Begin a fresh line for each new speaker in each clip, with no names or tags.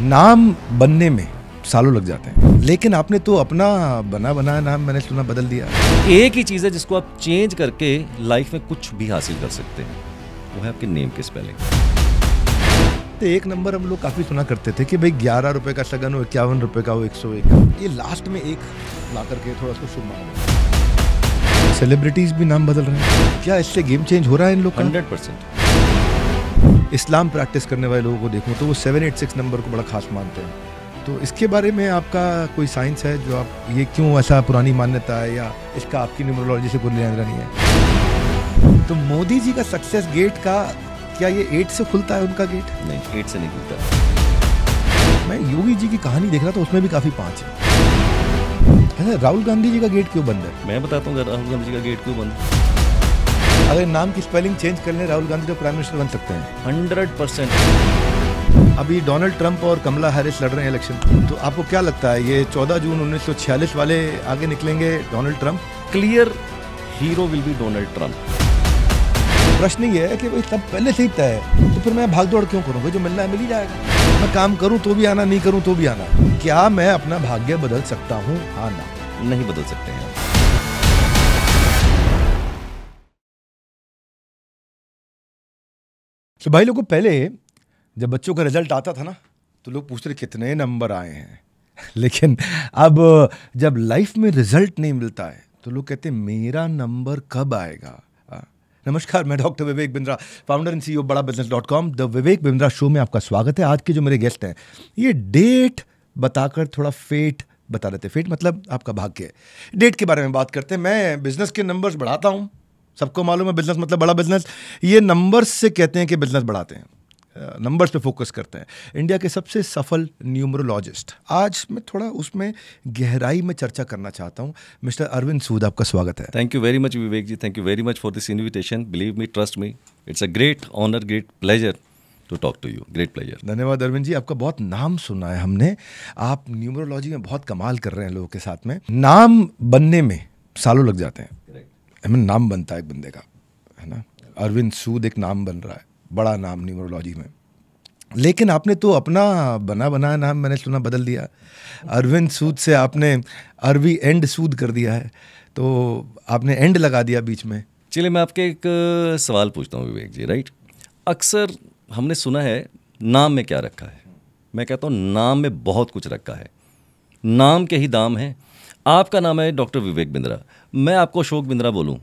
नाम बनने में सालों लग जाते हैं लेकिन आपने तो अपना बना बना नाम मैंने सुना बदल दिया
एक ही चीज़ है जिसको आप चेंज करके लाइफ में कुछ भी हासिल कर सकते हैं वो है आपके नेम के स्पेलिंग
तो एक नंबर हम लोग काफ़ी सुना करते थे कि भाई ग्यारह रुपए का सगन हो इक्यावन रुपए का हो एक सौ एक ये लास्ट में एक ला करके थोड़ा सा शुभ मांग सेलिब्रिटीज भी नाम बदल रहे हैं क्या इससे गेम चेंज हो रहा है इन लोग हंड्रेड परसेंट इस्लाम प्रैक्टिस करने वाले लोगों को देखूँ तो वो सेवन एट सिक्स नंबर को बड़ा खास मानते हैं तो इसके बारे में आपका कोई साइंस है जो आप ये क्यों ऐसा पुरानी मान्यता है या इसका आपकी न्यूमरोलॉजी से कोई लेना नहीं है तो मोदी जी का सक्सेस गेट का क्या ये एट से खुलता है उनका गेट
नहीं एट से नहीं खुलता
मैं योगी जी की कहानी देख रहा था उसमें भी काफ़ी पाँच है अच्छा, राहुल गांधी जी का गेट क्यों बंद है
मैं बताता हूँ राहुल गांधी जी का गेट क्यों बंद है
अगर नाम की स्पेलिंग चेंज कर ले राहुल गांधी तो प्राइम मिनिस्टर बन सकते हैं हंड्रेड परसेंट अभी डोनाल्ड ट्रंप और कमला हैरिस लड़ रहे हैं इलेक्शन तो आपको क्या लगता है ये 14 जून 1946 वाले आगे निकलेंगे
Donald Trump clear hero will be Donald Trump
प्रश्न ये है कि भाई सब पहले से ही तय है तो फिर मैं भाग दौड़ क्यों करूँ जो मिलना है मिल ही जाएगा मैं काम करूँ तो भी आना नहीं करूँ तो भी आना क्या मैं अपना भाग्य बदल सकता हूँ हाँ ना नहीं बदल सकते हैं तो भाई लोगों पहले जब बच्चों का रिजल्ट आता था ना तो लोग पूछते रहे कितने नंबर आए हैं लेकिन अब जब लाइफ में रिजल्ट नहीं मिलता है तो लोग कहते हैं मेरा नंबर कब आएगा हाँ। नमस्कार मैं doctor Vivek Bindra founder and CEO Bada business dot com the Vivek Bindra show में आपका स्वागत है आज के जो मेरे गेस्ट हैं ये डेट बताकर थोड़ा फेट बता देते फेट मतलब आपका भाग्य है डेट के बारे में बात करते हैं मैं बिजनेस के नंबर्स बढ़ाता हूँ सबको मालूम है बिजनेस मतलब बड़ा बिजनेस ये नंबर्स से कहते हैं कि बिजनेस बढ़ाते हैं नंबर्स पे फोकस करते हैं इंडिया के सबसे सफल न्यूमरोलॉजिस्ट आज मैं थोड़ा उसमें गहराई में चर्चा करना चाहता हूँ मिस्टर अरविंद सूद आपका स्वागत है
thank you very much Vivek ji thank you very much for this invitation believe me trust me it's a great honour great pleasure to talk to you great pleasure
धन्यवाद अरविंद जी आपका बहुत नाम सुना है हमने आप न्यूमरोलॉजी में बहुत कमाल कर रहे हैं लोगों के साथ में नाम बनने में सालों लग जाते हैं आई नाम बनता है एक बंदे का है ना अरविंद सूद एक नाम बन रहा है बड़ा नाम न्यूमरोलॉजी में लेकिन आपने तो अपना बना बनाया नाम मैंने सुना बदल दिया अरविंद सूद से आपने अरवी एंड सूद कर दिया है तो आपने एंड लगा दिया बीच में
चलिए मैं आपके एक सवाल पूछता हूँ विवेक जी राइट अक्सर हमने सुना है नाम में क्या रखा है मैं कहता हूँ नाम में बहुत कुछ रखा है नाम के ही दाम हैं आपका नाम है डॉक्टर विवेक बिंद्रा मैं आपको अशोक बिंद्रा बोलूँ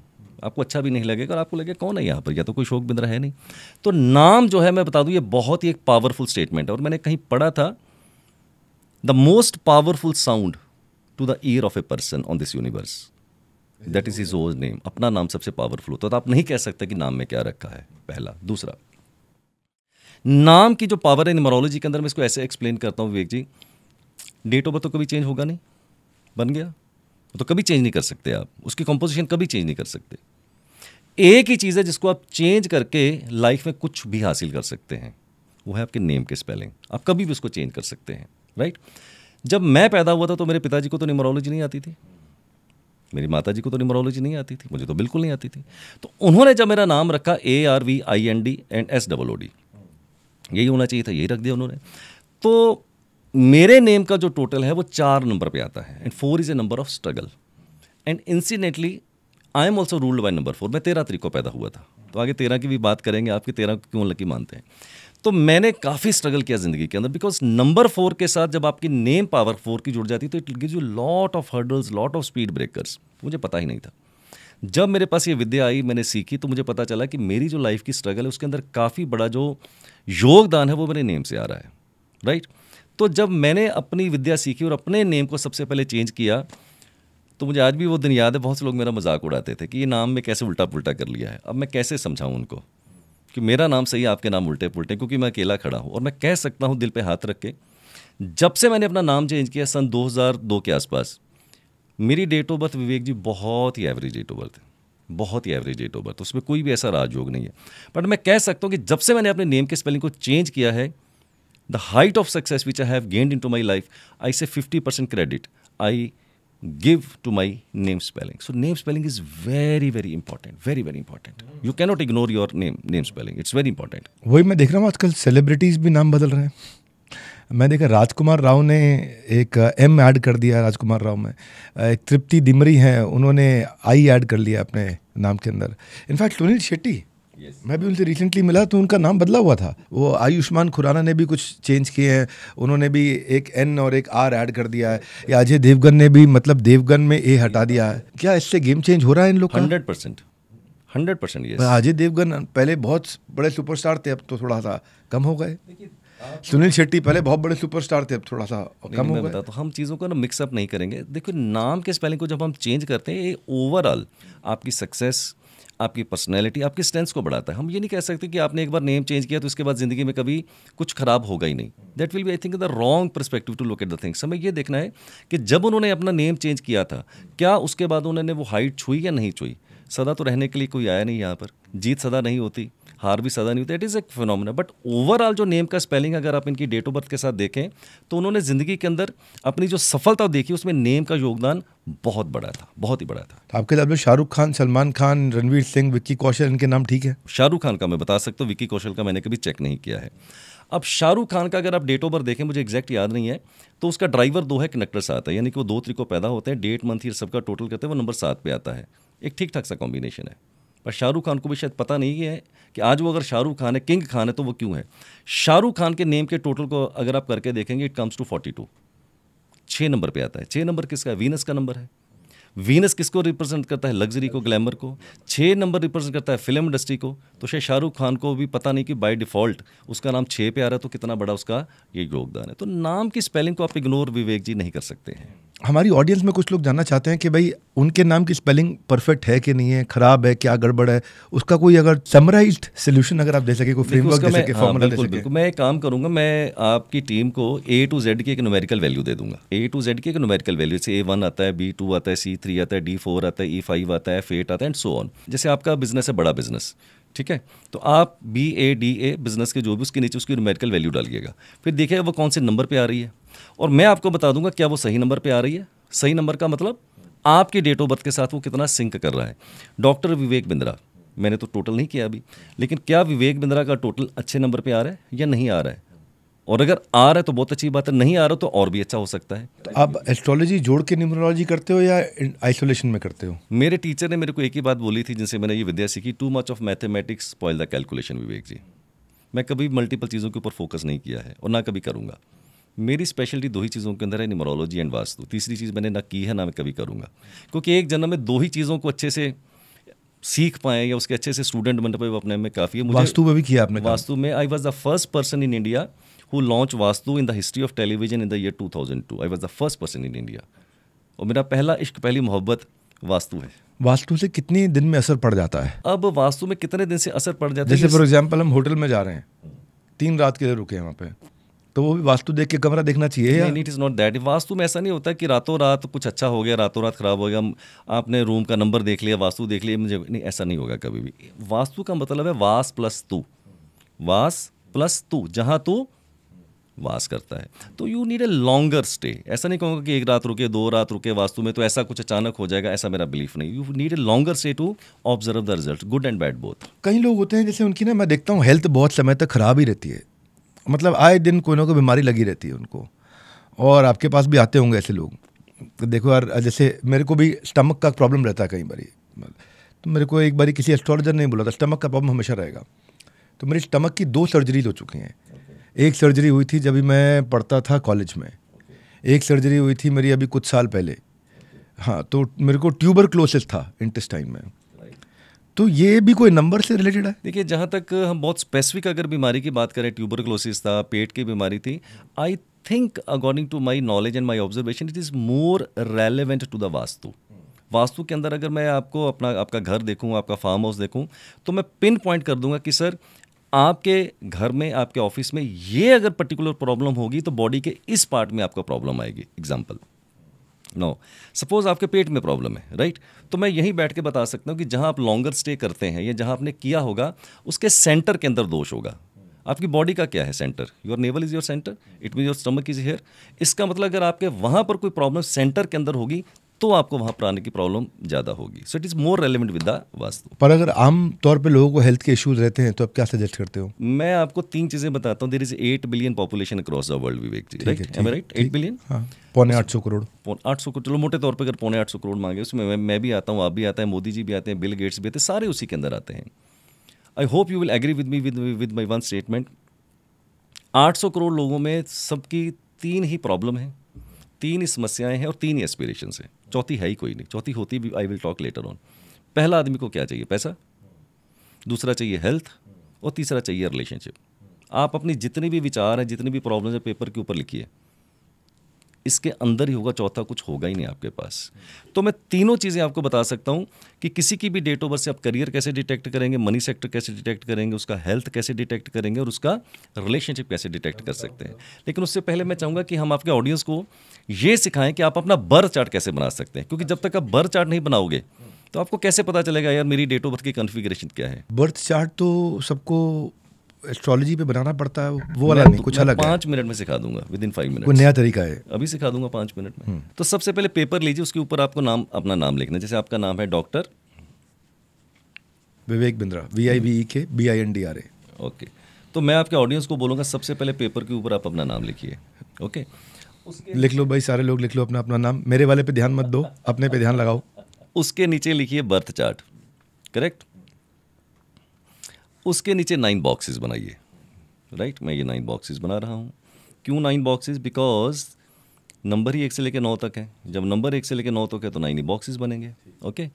आपको अच्छा भी नहीं लगेगा और आपको लगेगा कौन है यहाँ पर या तो कोई शोक बिंद्रा है नहीं तो नाम जो है मैं बता दूँ ये बहुत ही एक पावरफुल स्टेटमेंट है और मैंने कहीं पढ़ा था the most powerful sound to the ear of a person on this universe that is is whose name अपना नाम सबसे पावरफुल होता है तो आप नहीं कह सकते कि नाम में क्या रखा है पहला दूसरा नाम की जो पावर है न्यूमरोलॉजी के अंदर मैं इसको ऐसे एक्सप्लेन करता हूँ Vivek ji date of birth तो कभी चेंज होगा नहीं बन गया वो तो कभी चेंज नहीं कर सकते आप उसकी कंपोजिशन कभी चेंज नहीं कर सकते एक ही चीज़ है जिसको आप चेंज करके लाइफ में कुछ भी हासिल कर सकते हैं वो है आपके नेम के स्पेलिंग आप कभी भी उसको चेंज कर सकते हैं राइट जब मैं पैदा हुआ था तो मेरे पिताजी को तो न्यूमरोलॉजी नहीं आती थी मेरी माता जी को तो न्यूमरोलॉजी नहीं आती थी मुझे तो बिल्कुल नहीं आती थी तो उन्होंने जब मेरा नाम रखा A R V I N D and S double O D यही होना चाहिए था यही रख दिया उन्होंने तो मेरे नेम का जो टोटल है वो चार नंबर पे आता है and four is a number of struggle and incidentally I am also ruled by number four मैं तेरह तरीक को पैदा हुआ था तो आगे तेरह की भी बात करेंगे आपके तेरह को क्यों लकी मानते हैं तो मैंने काफ़ी स्ट्रगल किया ज़िंदगी के अंदर बिकॉज नंबर फोर के साथ जब आपकी नेम पावर फोर की जुड़ जाती तो it give you lot of hurdles lot of speed breakers मुझे पता ही नहीं था जब मेरे पास ये विद्या आई मैंने सीखी तो मुझे पता चला कि मेरी जो लाइफ की स्ट्रगल है उसके अंदर काफ़ी बड़ा जो योगदान है वो मेरे नेम से आ रहा है राइट right? तो जब मैंने अपनी विद्या सीखी और अपने नेम को सबसे पहले चेंज किया तो मुझे आज भी वो दिन याद है बहुत से लोग मेरा मजाक उड़ाते थे कि ये नाम में कैसे उल्टा पुलटा कर लिया है अब मैं कैसे समझाऊँ उनको कि मेरा नाम सही है आपके नाम उल्टे पुलटे क्योंकि मैं अकेला खड़ा हूँ और मैं कह सकता हूँ दिल पर हाथ रख के जब से मैंने अपना नाम चेंज किया सन 2002 के आसपास मेरी date of birth Vivek ji बहुत ही एवरेज डेट ऑफ बर्थ है बहुत ही एवरेज डेट ऑफ बर्थ उसमें कोई भी ऐसा राजयोग नहीं है बट मैं कह सकता हूँ कि जब से मैंने अपने नेम के स्पेलिंग को चेंज किया है the height of success which I have gained in to my life I say fifty percent credit I give to my name spelling so name spelling is very very important very very important you cannot ignore your name name spelling it's very important
वही मैं देख रहा हूँ आजकल celebrities भी नाम बदल रहे हैं मैं देखा राजकुमार राव ने एक एम uh, ऐड कर दिया राजकुमार राव में uh, एक तृप्ति डिमरी हैं उन्होंने आई ऐड कर लिया अपने नाम के अंदर इनफैक्ट सुनील शेट्टी मैं भी उनसे रिसेंटली मिला तो उनका नाम बदला हुआ था वो आयुष्मान खुराना ने भी कुछ चेंज किए हैं उन्होंने भी एक एन और एक आर ऐड कर दिया है या अजय देवगन ने भी मतलब देवगन में ए हटा दिया है क्या इससे गेम चेंज हो रहा है इन लोग हंड्रेड
परसेंट हंड्रेड परसेंट ये अजय
देवगन पहले बहुत बड़े सुपरस्टार थे अब तो थोड़ा सा कम हो गए सुनील शेट्टी पहले बहुत बड़े सुपरस्टार थे अब थोड़ा सा कम हो गया
तो हम चीज़ों को ना मिक्सअप नहीं करेंगे देखो नाम के स्पेलिंग को जब हम चेंज करते हैं ये ओवरऑल आपकी सक्सेस आपकी पर्सनैलिटी आपकी स्ट्रेंथ्स को बढ़ाता है हम ये नहीं कह सकते कि आपने एक बार नेम चेंज किया तो इसके बाद ज़िंदगी में कभी कुछ खराब होगा ही नहीं that will be I think the wrong perspective to locate at the things हमें यह देखना है कि जब उन्होंने अपना नेम चेंज किया था क्या उसके बाद उन्होंने वो हाइट छुई या नहीं छुई सदा तो रहने के लिए कोई आया नहीं यहाँ पर जीत सदा नहीं होती हार भी सदा नहीं यूथ इट इज़ एक फिनोमिना बट ओवरऑल जो नेम का स्पेलिंग अगर आप इनकी डेट ऑफ बर्थ के साथ देखें तो उन्होंने ज़िंदगी के अंदर अपनी जो सफलता देखी उसमें नेम का योगदान बहुत बड़ा था बहुत ही बड़ा था तो आपके
हिसाब में शाहरुख खान सलमान खान रणवीर सिंह विक्की कौशल इनके नाम ठीक है
शाहरुख खान का मैं बता सकता हूँ विक्की कौशल का मैंने कभी चेक नहीं किया है अब शाहरुख खान का अगर आप डेट ऑफ बर्थ देखें मुझे एग्जैक्ट याद नहीं है तो उसका ड्राइवर दो है कनेक्टर साथ है यानी कि वो दो तरीकों पैदा होते हैं डेट मंथ ये सबका टोटल करते हैं वो नंबर सात पे आता है एक ठीक ठाक सा कॉम्बिनेशन है पर शाहरुख खान को भी शायद पता नहीं है कि आज वो अगर शाहरुख खान है किंग खान है तो वो क्यों है शाहरुख खान के नेम के टोटल को अगर आप करके देखेंगे it comes to forty two छः नंबर पे आता है छः नंबर किसका है वीनस का नंबर है वीनस किसको रिप्रेजेंट करता है लग्जरी को ग्लैमर को छः नंबर रिप्रेजेंट करता है फिल्म इंडस्ट्री को तो शायद शाहरुख खान को भी पता नहीं कि बाय डिफ़ॉल्ट उसका नाम छः पे आ रहा है तो कितना बड़ा उसका ये योगदान है तो नाम की स्पेलिंग को आप इग्नोर विवेक जी नहीं कर सकते हैं
हमारी ऑडियंस में कुछ लोग जानना चाहते हैं कि भाई उनके नाम की स्पेलिंग परफेक्ट है कि नहीं है खराब है क्या गड़बड़ है उसका कोई अगर समराइज सोल्यूशन अगर आप दे सके कोई फ्रेमवर्क दे सके फॉर्मूला हाँ, दे सके
मैं एक काम करूंगा मैं आपकी टीम को ए टू जेड की एक न्यूमेरिकल वैल्यू दे दूंगा ए टू जेड की एक न्यूमेरिकल वैल्यू जैसे ए वन आता है बी टू आता है सी थ्री आता है डी फोर आता है ई e फाइव आता है फेट आता है एंड सो ऑन जैसे आपका बिजनेस है बड़ा बिजनेस ठीक है तो आप B A D A business के जो भी उसके नीचे उसकी न्यूमेरिकल वैल्यू डालिएगा फिर देखिएगा वो कौन से नंबर पर आ रही है और मैं आपको बता दूंगा क्या वो सही नंबर पे आ रही है सही नंबर का मतलब आपके डेट ऑफ बर्थ के साथ वो कितना सिंक कर रहा है डॉक्टर विवेक बिंद्रा मैंने तो टोटल नहीं किया अभी लेकिन क्या विवेक बिंद्रा का टोटल अच्छे नंबर पर आ रहा है या नहीं आ रहा है और अगर आ रहा है तो बहुत अच्छी बात है नहीं आ रहा तो और भी अच्छा हो सकता है
तो आप एस्ट्रोलॉजी जोड़ के न्यूमरोलॉजी करते हो या आइसोलेशन में करते हो
मेरे टीचर ने मेरे को एक ही बात बोली थी जिनसे मैंने ये विद्या सीखी too much of mathematics spoil the calculation Vivek ji मैं कभी मल्टीपल चीज़ों के ऊपर फोकस नहीं किया है और ना कभी करूँगा मेरी स्पेशलिटी दो ही चीज़ों के अंदर है न्यूमरोलॉजी एंड वास्तु तीसरी चीज़ मैंने ना की है ना मैं कभी करूँगा क्योंकि एक जन्म में दो ही चीज़ों को अच्छे से सीख पाए या उसके अच्छे से स्टूडेंट बन पाए अपने में काफ़ी है मुझे वास्तु में भी किया आपने वास्तु में I was the first person in India who launch vastu in the history of television in the year two I was the first person in India और मेरा पहला इश्क पहली मोहब्बत वास्तु है
वास्तु से कितने दिन में असर पड़ जाता है
अब वास्तु में कितने दिन से असर पड़ जाता है जैसे फॉर
एग्जाम्पल हम होटल में जा रहे हैं तीन रात के लिए रुके हैं वहाँ पे तो वो भी वास्तु देख के कमरा देखना चाहिए या
it is not that vastu में ऐसा नहीं होता कि रातों रात कुछ अच्छा हो गया रातों रात खराब हो गया आपने रूम का नंबर देख लिया वास्तु देख लिया मुझे नहीं ऐसा नहीं होगा कभी भी वास्तु का मतलब है वास प्लस तू वास प्लस तू जहाँ तू वास करता है तो you need a longer stay ऐसा नहीं कहूँगा कि एक रात रुके दो रात रुके वास्तु में तो ऐसा कुछ अचानक हो जाएगा ऐसा मेरा बिलीफ नहीं you need a longer stay to observe the result good and bad both कई लोग होते
हैं जैसे उनकी ना मैं देखता हूँ हेल्थ बहुत समय तक खराब ही रहती है मतलब आए दिन कोई ना कोई बीमारी लगी रहती है उनको और आपके पास भी आते होंगे ऐसे लोग तो देखो यार जैसे मेरे को भी स्टमक का प्रॉब्लम रहता है कई बारी तो मेरे को एक बारी किसी एस्ट्रोलॉजर ने बोला था स्टमक का प्रॉब्लम हमेशा रहेगा तो मेरी स्टमक की दो सर्जरीज हो चुकी हैं एक सर्जरी हुई थी जब भी मैं पढ़ता था कॉलेज में एक सर्जरी हुई थी मेरी अभी कुछ साल पहले हाँ तो मेरे को ट्यूबर क्लोसिस था इंटेस्टाइन में तो ये भी कोई नंबर से रिलेटेड है
देखिए जहाँ तक हम बहुत स्पेसिफिक अगर बीमारी की बात करें ट्यूबरक्लोसिस था पेट की बीमारी थी I think according to my knowledge and my observation it is more relevant to the vastu vastu के अंदर अगर मैं आपको अपना आपका घर देखूँ आपका फार्म हाउस देखूँ तो मैं पिन पॉइंट कर दूंगा कि सर आपके घर में आपके ऑफिस में ये अगर पर्टिकुलर प्रॉब्लम होगी तो बॉडी के इस पार्ट में आपका प्रॉब्लम आएगी एग्जाम्पल नो no. सपोज आपके पेट में प्रॉब्लम है राइट right? तो मैं यहीं बैठ के बता सकता हूँ कि जहाँ आप लॉन्गर स्टे करते हैं या जहाँ आपने किया होगा उसके सेंटर के अंदर दोष होगा आपकी बॉडी का क्या है centre your navel is your centre it mean your stomach is here इसका मतलब अगर आपके वहाँ पर कोई प्रॉब्लम सेंटर के अंदर होगी तो आपको वहाँ पर आने की प्रॉब्लम ज़्यादा होगी so it is more relevant with the vastu
पर अगर आम तौर पर लोगों को हेल्थ के इश्यूज रहते हैं तो आप क्या सजेस्ट करते हो
मैं आपको तीन चीज़ें बताता हूँ there is eight billion population across the world Vivek ji right right eight billion
पौने आठ सौ करोड़
आठ सौ करोड़ चलो मोटे तौर पर अगर पौने आठ सौ करोड़ मांगे उसमें मैं, मैं भी आता हूँ आप भी आते हैं मोदी जी भी आते हैं बिल गेट्स भी आते हैं सारे उसी के अंदर आते हैं I hope you will agree with me with with my one statement आठ सौ करोड़ लोगों में सबकी तीन ही प्रॉब्लम है तीन ही समस्याएं हैं और तीन ही एस्पिरेशन हैं चौथी है ही कोई नहीं चौथी होती भी I will talk later on पहला आदमी को क्या चाहिए पैसा दूसरा चाहिए हेल्थ और तीसरा चाहिए रिलेशनशिप आप अपनी जितने भी विचार हैं जितनी भी प्रॉब्लम्स हैं पेपर के ऊपर लिखिए इसके अंदर ही होगा चौथा कुछ होगा ही नहीं आपके पास तो मैं तीनों चीज़ें आपको बता सकता हूँ कि किसी की भी डेट ऑफ बर्थ से आप करियर कैसे डिटेक्ट करेंगे मनी सेक्टर कैसे डिटेक्ट करेंगे उसका हेल्थ कैसे डिटेक्ट करेंगे और उसका रिलेशनशिप कैसे डिटेक्ट कर सकते हैं लेकिन उससे पहले मैं चाहूँगा कि हम आपके ऑडियंस को ये सिखाएं कि आप अपना बर्थ चार्ट कैसे बना सकते हैं क्योंकि जब तक आप बर्थ चार्ट नहीं बनाओगे तो आपको कैसे पता चलेगा यार मेरी डेट ऑफ बर्थ की कॉन्फ़िगरेशन क्या है
बर्थ चार्ट तो सबको एस्ट्रोलॉजी पे बनाना पड़ता है वो वाला नहीं कुछ अलग पाँच
मिनट में सिखा दूंगा विद इन फाइव मिनट कोई नया तरीका है अभी सिखा दूंगा पाँच मिनट में हम्म। तो सबसे पहले पेपर लीजिए उसके ऊपर आपको नाम अपना नाम लिखना है जैसे आपका नाम है doctor
Vivek Bindra V I V E K
B N N D R A okay मैं आपके ऑडियंस को बोलूँगा सबसे पहले पेपर के ऊपर आप अपना नाम लिखिए ओके
लिख लो भाई सारे लोग लिख लो अपना अपना नाम मेरे वाले पे ध्यान मत दो अपने पे ध्यान लगाओ
उसके नीचे लिखिए बर्थ चार्ट करेक्ट उसके नीचे नाइन बॉक्सेस बनाइए राइट right? मैं ये नाइन बॉक्सेस बना रहा हूँ क्यों नाइन बॉक्सेस बिकॉज नंबर ही एक से लेकर नौ तक है जब नंबर एक से लेकर नौ तक है तो नाइन ही बॉक्सेस बनेंगे ओके okay?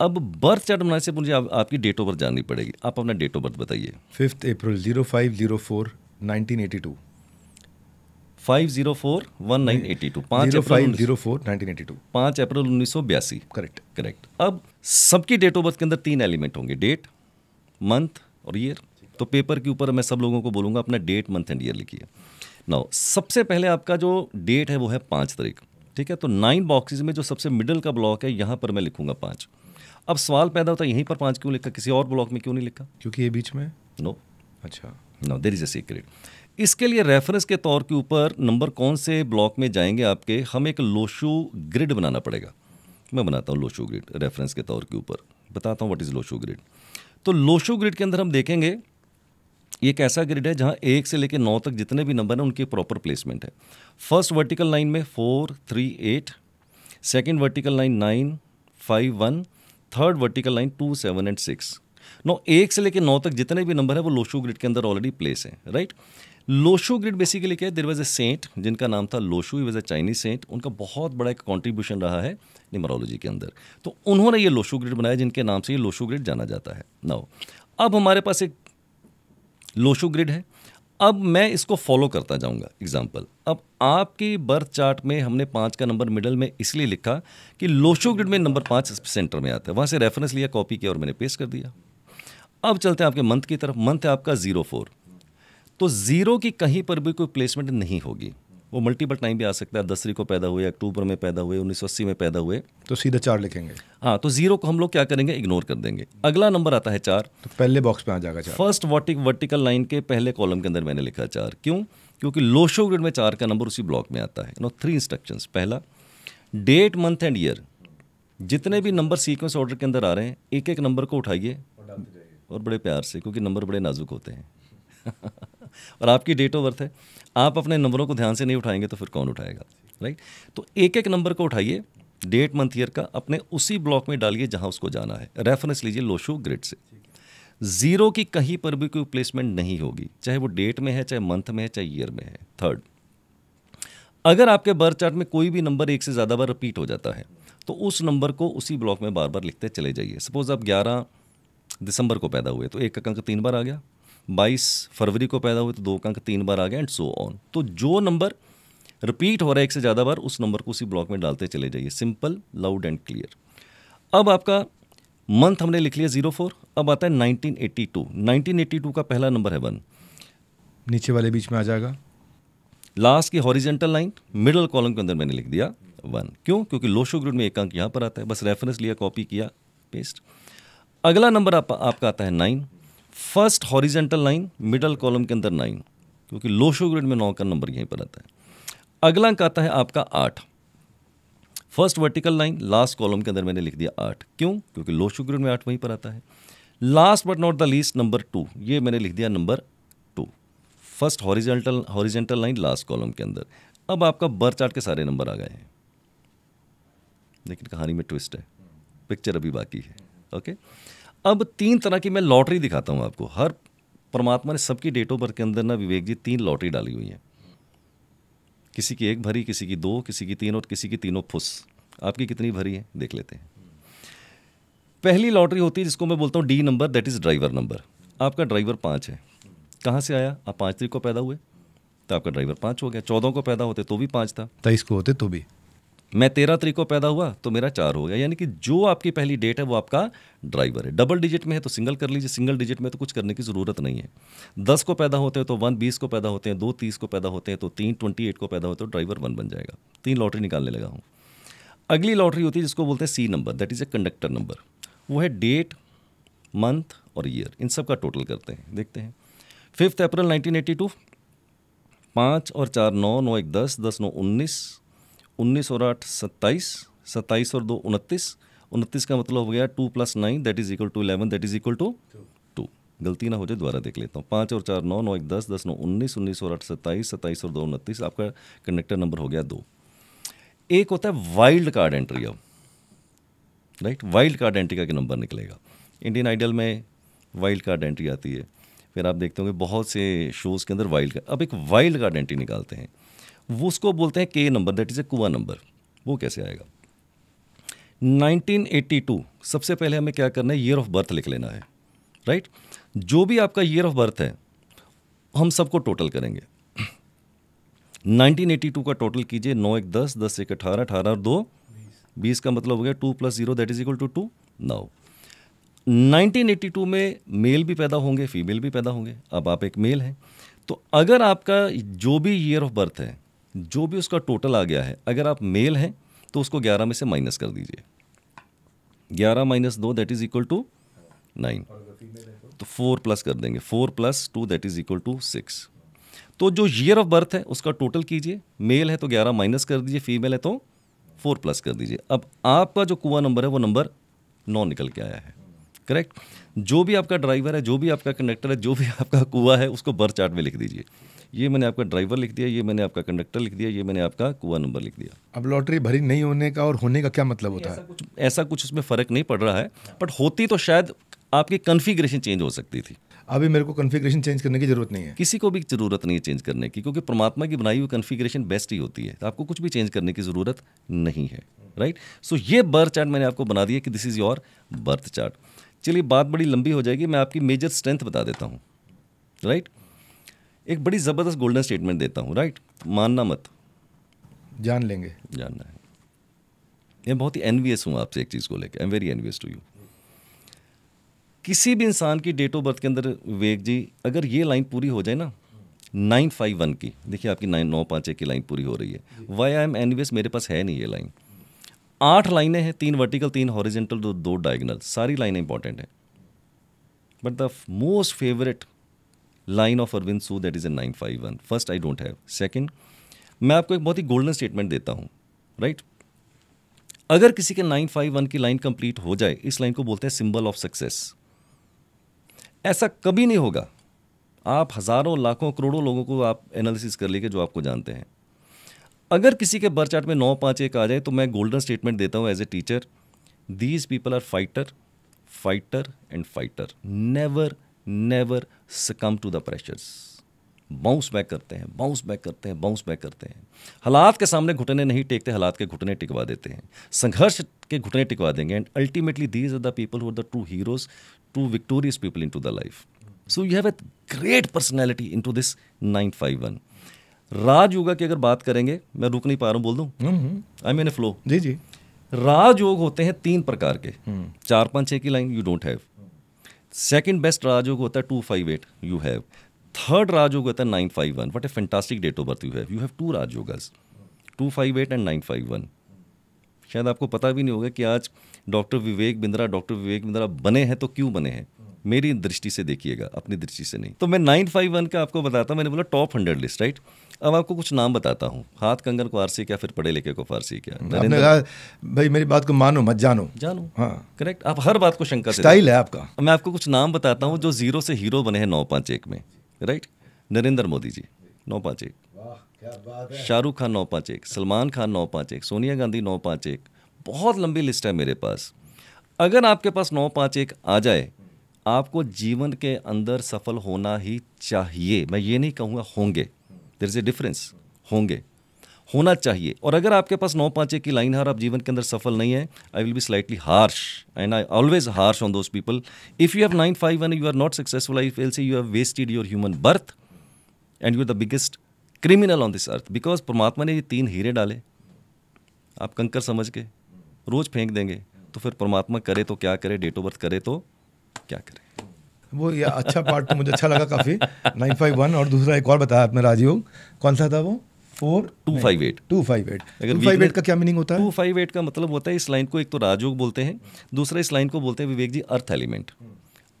अब बर्थ चार्ट बनाने से मुझे आप, आपकी डेट ऑफ बर्थ जाननी पड़ेगी आप अपना डेट ऑफ बर्थ बताइए
fifth April zero five zero four nineteen eighty two
five zero four one nine eighty two पाँच five zero four nineteen eighty two पाँच अप्रैल उन्नीस सौ बयासी करेक्ट करेक्ट अब सबकी डेट ऑफ बर्थ के अंदर तीन एलिमेंट होंगे डेट मंथ और ईयर तो पेपर के ऊपर मैं सब लोगों को बोलूँगा अपना डेट मंथ एंड ईयर लिखिए नाउ सबसे पहले आपका जो डेट है वो है पाँच तारीख ठीक है तो नाइन बॉक्सेज में जो सबसे मिडिल का ब्लॉक है यहाँ पर मैं लिखूंगा पाँच अब सवाल पैदा होता है यहीं पर पाँच क्यों लिखा किसी और ब्लॉक में क्यों नहीं लिखा क्योंकि ये बीच में नो अच्छा no there is a secret इसके लिए रेफरेंस के तौर के ऊपर नंबर कौन से ब्लॉक में जाएंगे आपके हम एक लोशो ग्रिड बनाना पड़ेगा मैं बनाता हूँ लोशो ग्रिड रेफरेंस के तौर के ऊपर बताता हूँ व्हाट इज़ लोशो ग्रिड तो लोशो ग्रिड के अंदर हम देखेंगे ये एक ऐसा ग्रिड है जहाँ एक से लेकर नौ तक जितने भी नंबर हैं उनकी प्रॉपर प्लेसमेंट है फर्स्ट वर्टिकल लाइन में four three eight second vertical line nine five one third vertical line two seven and six नौ एक से लेकर नौ तक जितने भी नंबर है वो लोशो ग्रिड के अंदर ऑलरेडी प्लेस है राइट लोशो ग्रिड बेसिकली क्या है देर वॉज ए सेंट जिनका नाम था Lo Shu he was a Chinese saint उनका बहुत बड़ा एक कॉन्ट्रीब्यूशन रहा है न्यूमरोलॉजी के अंदर तो उन्होंने ये लोशो ग्रिड बनाया जिनके नाम से ये लोशो ग्रिड जाना जाता है नाउ अब हमारे पास एक लोशो ग्रिड है अब मैं इसको फॉलो करता जाऊंगा एग्जाम्पल अब आपके बर्थ चार्ट में हमने पाँच का नंबर मिडल में इसलिए लिखा कि लोशो ग्रिड में नंबर पाँच सेंटर में आता है वहाँ से रेफरेंस लिया कॉपी किया और मैंने पेस्ट कर दिया अब चलते हैं आपके मंथ की तरफ मंथ है आपका ज़ीरो फोर तो ज़ीरो की कहीं पर भी कोई प्लेसमेंट नहीं होगी वो मल्टीपल टाइम भी आ सकता है दसरी को पैदा हुए अक्टूबर में पैदा हुए उन्नीस में पैदा हुए तो सीधा चार लिखेंगे हाँ तो जीरो को हम लोग क्या करेंगे इग्नोर कर देंगे अगला नंबर आता है चार तो पहले बॉक्स में आ जाएगा चार फर्स्ट वर्टिक वर्टिकल लाइन के पहले कॉलम के अंदर मैंने लिखा चार क्यों क्योंकि लोशो ग्रिड में चार का नंबर उसी ब्लॉक में आता है नो थ्री इंस्ट्रक्शन पहला डेट मंथ एंड ईयर जितने भी नंबर सीक्वेंस ऑर्डर के अंदर आ रहे हैं एक एक नंबर को उठाइए और बड़े प्यार से क्योंकि नंबर बड़े नाजुक होते हैं और आपकी डेट ऑफ बर्थ है आप अपने नंबरों को ध्यान से नहीं उठाएंगे तो फिर कौन उठाएगा राइट तो एक एक नंबर को उठाइए डेट मंथ ईयर का अपने उसी ब्लॉक में डालिए जहाँ उसको जाना है रेफरेंस लीजिए लोशो ग्रिड से ज़ीरो की कहीं पर भी कोई प्लेसमेंट नहीं होगी चाहे वो डेट में है चाहे मंथ में है चाहे ईयर में है थर्ड अगर आपके बर्थ चार्ट में कोई भी नंबर एक से ज़्यादा बार रिपीट हो जाता है तो उस नंबर को उसी ब्लॉक में बार बार लिखते चले जाइए सपोज़ आप ग्यारह दिसंबर को पैदा हुए तो एक का अंक तीन बार आ गया 22 फरवरी को पैदा हुए तो दो अंक तीन बार आ गए एंड सो ऑन तो जो नंबर रिपीट हो रहा है एक से ज़्यादा बार उस नंबर को उसी ब्लॉक में डालते चले जाइए सिंपल लाउड एंड क्लियर अब आपका मंथ हमने लिख लिया जीरो फोर अब आता है nineteen nineteen eighty two eighty two का पहला नंबर है वन नीचे वाले बीच में आ जाएगा लास्ट की हॉरिजेंटल लाइन मिडल कॉलम के अंदर मैंने लिख दिया वन क्यों क्योंकि लोशो ग्रुड में एक अंक यहाँ पर आता है बस रेफरेंस लिया कॉपी किया पेस्ट अगला नंबर आप, आपका आता है nine first horizontal line middle column के अंदर नाइन क्योंकि लो शो ग्रेड में नौ का नंबर यहीं पर आता है अगला अंक आता है आपका आठ first vertical line last column के अंदर मैंने लिख दिया आठ क्यों क्योंकि लो शो ग्रेड में आठ वहीं पर आता है last but not the least number two ये मैंने लिख दिया number two first horizontal horizontal line last column के अंदर अब आपका बर चार्ट के सारे नंबर आ गए हैं लेकिन कहानी में ट्विस्ट है पिक्चर अभी बाकी है ओके okay? अब तीन तरह की मैं लॉटरी दिखाता हूँ आपको हर परमात्मा ने सबकी डेट ऑफ बर्थ के अंदर ना विवेक जी तीन लॉटरी डाली हुई है किसी की एक भरी किसी की दो किसी की तीन और किसी की तीनों फुस आपकी कितनी भरी है देख लेते हैं पहली लॉटरी होती है जिसको मैं बोलता हूँ D number that is driver number आपका ड्राइवर पाँच है कहाँ से आया आप पाँच तरीक को पैदा हुए तो आपका ड्राइवर पाँच हो गया चौदह को पैदा होते तो भी पाँच था
तेईस को होते तो
भी मैं तेरह तरीक को पैदा हुआ तो मेरा चार हो गया यानी कि जो आपकी पहली डेट है वो आपका ड्राइवर है डबल डिजिट में है तो सिंगल कर लीजिए सिंगल डिजिट में तो कुछ करने की ज़रूरत नहीं है दस को पैदा होते हैं तो वन बीस को पैदा होते हैं दो तीस को पैदा होते हैं तो तीन ट्वेंटी एट को पैदा होते हैं तो ड्राइवर वन बन जाएगा तीन लॉटरी निकालने लगा हूँ अगली लॉटरी होती है जिसको बोलते हैं C number that is a conductor number वो है डेट मंथ और ईयर इन सब का टोटल करते हैं देखते हैं fifth April nineteen eighty two पाँच और चार नौ नौ एक दस दस नौ उन्नीस उन्नीस और आठ सत्ताईस सत्ताईस और दो उनतीस उनतीस का मतलब हो गया two plus nine that is equal to eleven that is equal to two गलती ना हो जाए दोबारा देख लेता हूँ पाँच और चार नौ नौ एक दस दस नौ उन्नीस उन्नीस और आठ सत्ताईस सत्ताईस और दो उनतीस आपका कंडक्टर नंबर हो गया दो एक होता है वाइल्ड कार्ड एंट्री अब राइट वाइल्ड कार्ड एंट्री का नंबर निकलेगा इंडियन आइडल में वाइल्ड कार्ड एंट्री आती है फिर आप देखते होंगे बहुत से शोज़ के अंदर वाइल्ड अब एक वाइल्ड कार्ड एंट्री निकालते हैं वो उसको बोलते हैं के नंबर दैट इज़ ए कुआ नंबर वो कैसे आएगा 1982 सबसे पहले हमें क्या करना है ईयर ऑफ बर्थ लिख लेना है राइट जो भी आपका ईयर ऑफ बर्थ है हम सबको टोटल करेंगे 1982 का टोटल कीजिए नौ एक दस दस एक अठारह अठारह और दो बीस का मतलब हो गया two plus zero that is equal to two now 1982 में मेल भी पैदा होंगे फीमेल भी पैदा होंगे अब आप एक मेल हैं तो अगर आपका जो भी ईयर ऑफ बर्थ है जो भी उसका टोटल आ गया है अगर आप मेल हैं तो उसको ग्यारह में से माइनस कर दीजिए ग्यारह माइनस दो that is equal to nine तो फोर प्लस कर देंगे four plus two that is equal to six तो जो ईयर ऑफ बर्थ है उसका टोटल कीजिए मेल है तो ग्यारह माइनस कर दीजिए फीमेल है तो फोर प्लस कर दीजिए अब आपका जो कुआ नंबर है वो नंबर नौ निकल के आया है करेक्ट जो भी आपका ड्राइवर है जो भी आपका कंडक्टर है जो भी आपका कुआ है उसको बर्थ चार्ट में लिख दीजिए ये मैंने आपका ड्राइवर लिख दिया ये मैंने आपका कंडक्टर लिख दिया ये मैंने आपका कुआ नंबर लिख दिया
अब लॉटरी भरी नहीं होने का और होने का क्या मतलब होता है कुछ
ऐसा कुछ इसमें फ़र्क नहीं पड़ रहा है बट होती तो शायद आपकी कन्फिग्रेशन चेंज हो सकती थी अभी मेरे को कन्फिग्रेशन चेंज करने की जरूरत नहीं है किसी को भी जरूरत नहीं है चेंज करने की क्योंकि परमात्मा की बनाई हुई कन्फिग्रेशन बेस्ट ही होती है तो आपको कुछ भी चेंज करने की जरूरत नहीं है राइट सो so, ये बर्थ चार्ट मैंने आपको बना दिया कि this is your birth chart चलिए बात बड़ी लंबी हो जाएगी मैं आपकी मेजर स्ट्रेंथ बता देता हूँ राइट right? एक बड़ी ज़बरदस्त गोल्डन स्टेटमेंट देता हूँ राइट मानना मत जान लेंगे जानना है मैं बहुत ही एनवियस हूँ आपसे एक चीज़ को लेकर I am very envious to you किसी भी इंसान की डेट ऑफ बर्थ के अंदर वेग जी अगर ये लाइन पूरी हो जाए ना नाइन फाइव वन की देखिए आपकी नाइन नौ पाँच एक की लाइन पूरी हो रही है वाई आई एम एनवियस मेरे पास है नहीं ये लाइन आठ लाइनें हैं तीन वर्टिकल तीन हॉरिजेंटल दो दो डायगनल सारी लाइनें इंपॉर्टेंट हैं but the most favourite line of Arvind सू that is in nine five one first I don't have second मैं आपको एक बहुत ही गोल्डन स्टेटमेंट देता हूँ राइट right? अगर किसी के नाइन फाइव वन की लाइन कंप्लीट हो जाए इस लाइन को बोलते हैं सिंबल ऑफ सक्सेस ऐसा कभी नहीं होगा आप हज़ारों लाखों करोड़ों लोगों को आप एनालिसिस कर लीजिए जो आपको जानते हैं अगर किसी के बर चार्ट में नौ पाँच एक आ जाए तो मैं गोल्डन स्टेटमेंट देता हूँ as a teacher these people are fighter fighter and fighter never never succumb to the pressures bounce back करते हैं बाउंस बैक करते हैं बाउंस बैक करते हैं हालात के सामने घुटने नहीं टेकते हालात के घुटने टिकवा देते हैं संघर्ष के घुटने टिकवा देंगे and ultimately these are the people who the true heroes to victorious people into the life so you have a great personality into this nine five one Rajyoga की अगर बात करेंगे मैं रुक नहीं पा रहा हूँ बोल दूँ आई मीन ए फ्लो जी जी राजयोग होते हैं तीन प्रकार के हम्म। चार पाँच छः की line you don't have second best Rajyog होता है two five eight you have third Rajyog होता है nine five one what a fantastic date of birth you have you have two Rajyogas two five eight and nine five one शायद आपको पता भी नहीं होगा कि आज डॉक्टर विवेक बिंद्रा डॉक्टर विवेक बिंद्रा बने हैं तो क्यों बने हैं मेरी दृष्टि से देखिएगा अपनी दृष्टि से नहीं तो मैं नाइन फाइव वन का आपको बताता मैंने बोला top hundred list right right? अब आपको कुछ नाम बताता हूँ हाथ कंगन को आरसी क्या फिर पढ़े लिखे को फारसी क्या आपने कहा
भाई मेरी बात को मानो मत जानो
जानो हाँ करेक्ट आप हर बात को शंका स्टाइल है आपका मैं आपको कुछ नाम बताता हूँ जो जीरो से हीरो बने हैं नौ पाँच एक में राइट नरेंद्र मोदी जी नौ पाँच एक शाहरुख खान नौ पाँच एक सलमान खान नौ पाँच एक सोनिया गांधी नौ पाँच एक बहुत लंबी लिस्ट है मेरे पास अगर आपके पास नौ पाँच एक आ जाए आपको जीवन के अंदर सफल होना ही चाहिए मैं ये नहीं कहूँगा होंगे देर इज़ ए डिफरेंस होंगे होना चाहिए और अगर आपके पास नौ पाँचे की लाइन है और आप जीवन के अंदर सफल नहीं है I will be slightly harsh and I always harsh on those people if you have nine five and you are not successful I feel say you have wasted your human birth and you are the biggest criminal on this earth because परमात्मा ने ये तीन हीरे डाले आप कंकर समझ के रोज़ फेंक देंगे तो फिर परमात्मा करे तो क्या करे डेट ऑफ बर्थ करे तो क्या करे
वो ये अच्छा पार्ट तो मुझे अच्छा लगा काफ़ी नाइन फाइव वन और दूसरा एक और बताया आपने राजयोग कौन सा था वो four
two five eight two five eight अगर टू फाइव एट का क्या मीनिंग होता है टू फाइव एट का मतलब होता है इस लाइन को एक तो राजयोग बोलते हैं दूसरा इस लाइन को बोलते हैं विवेक जी अर्थ एलिमेंट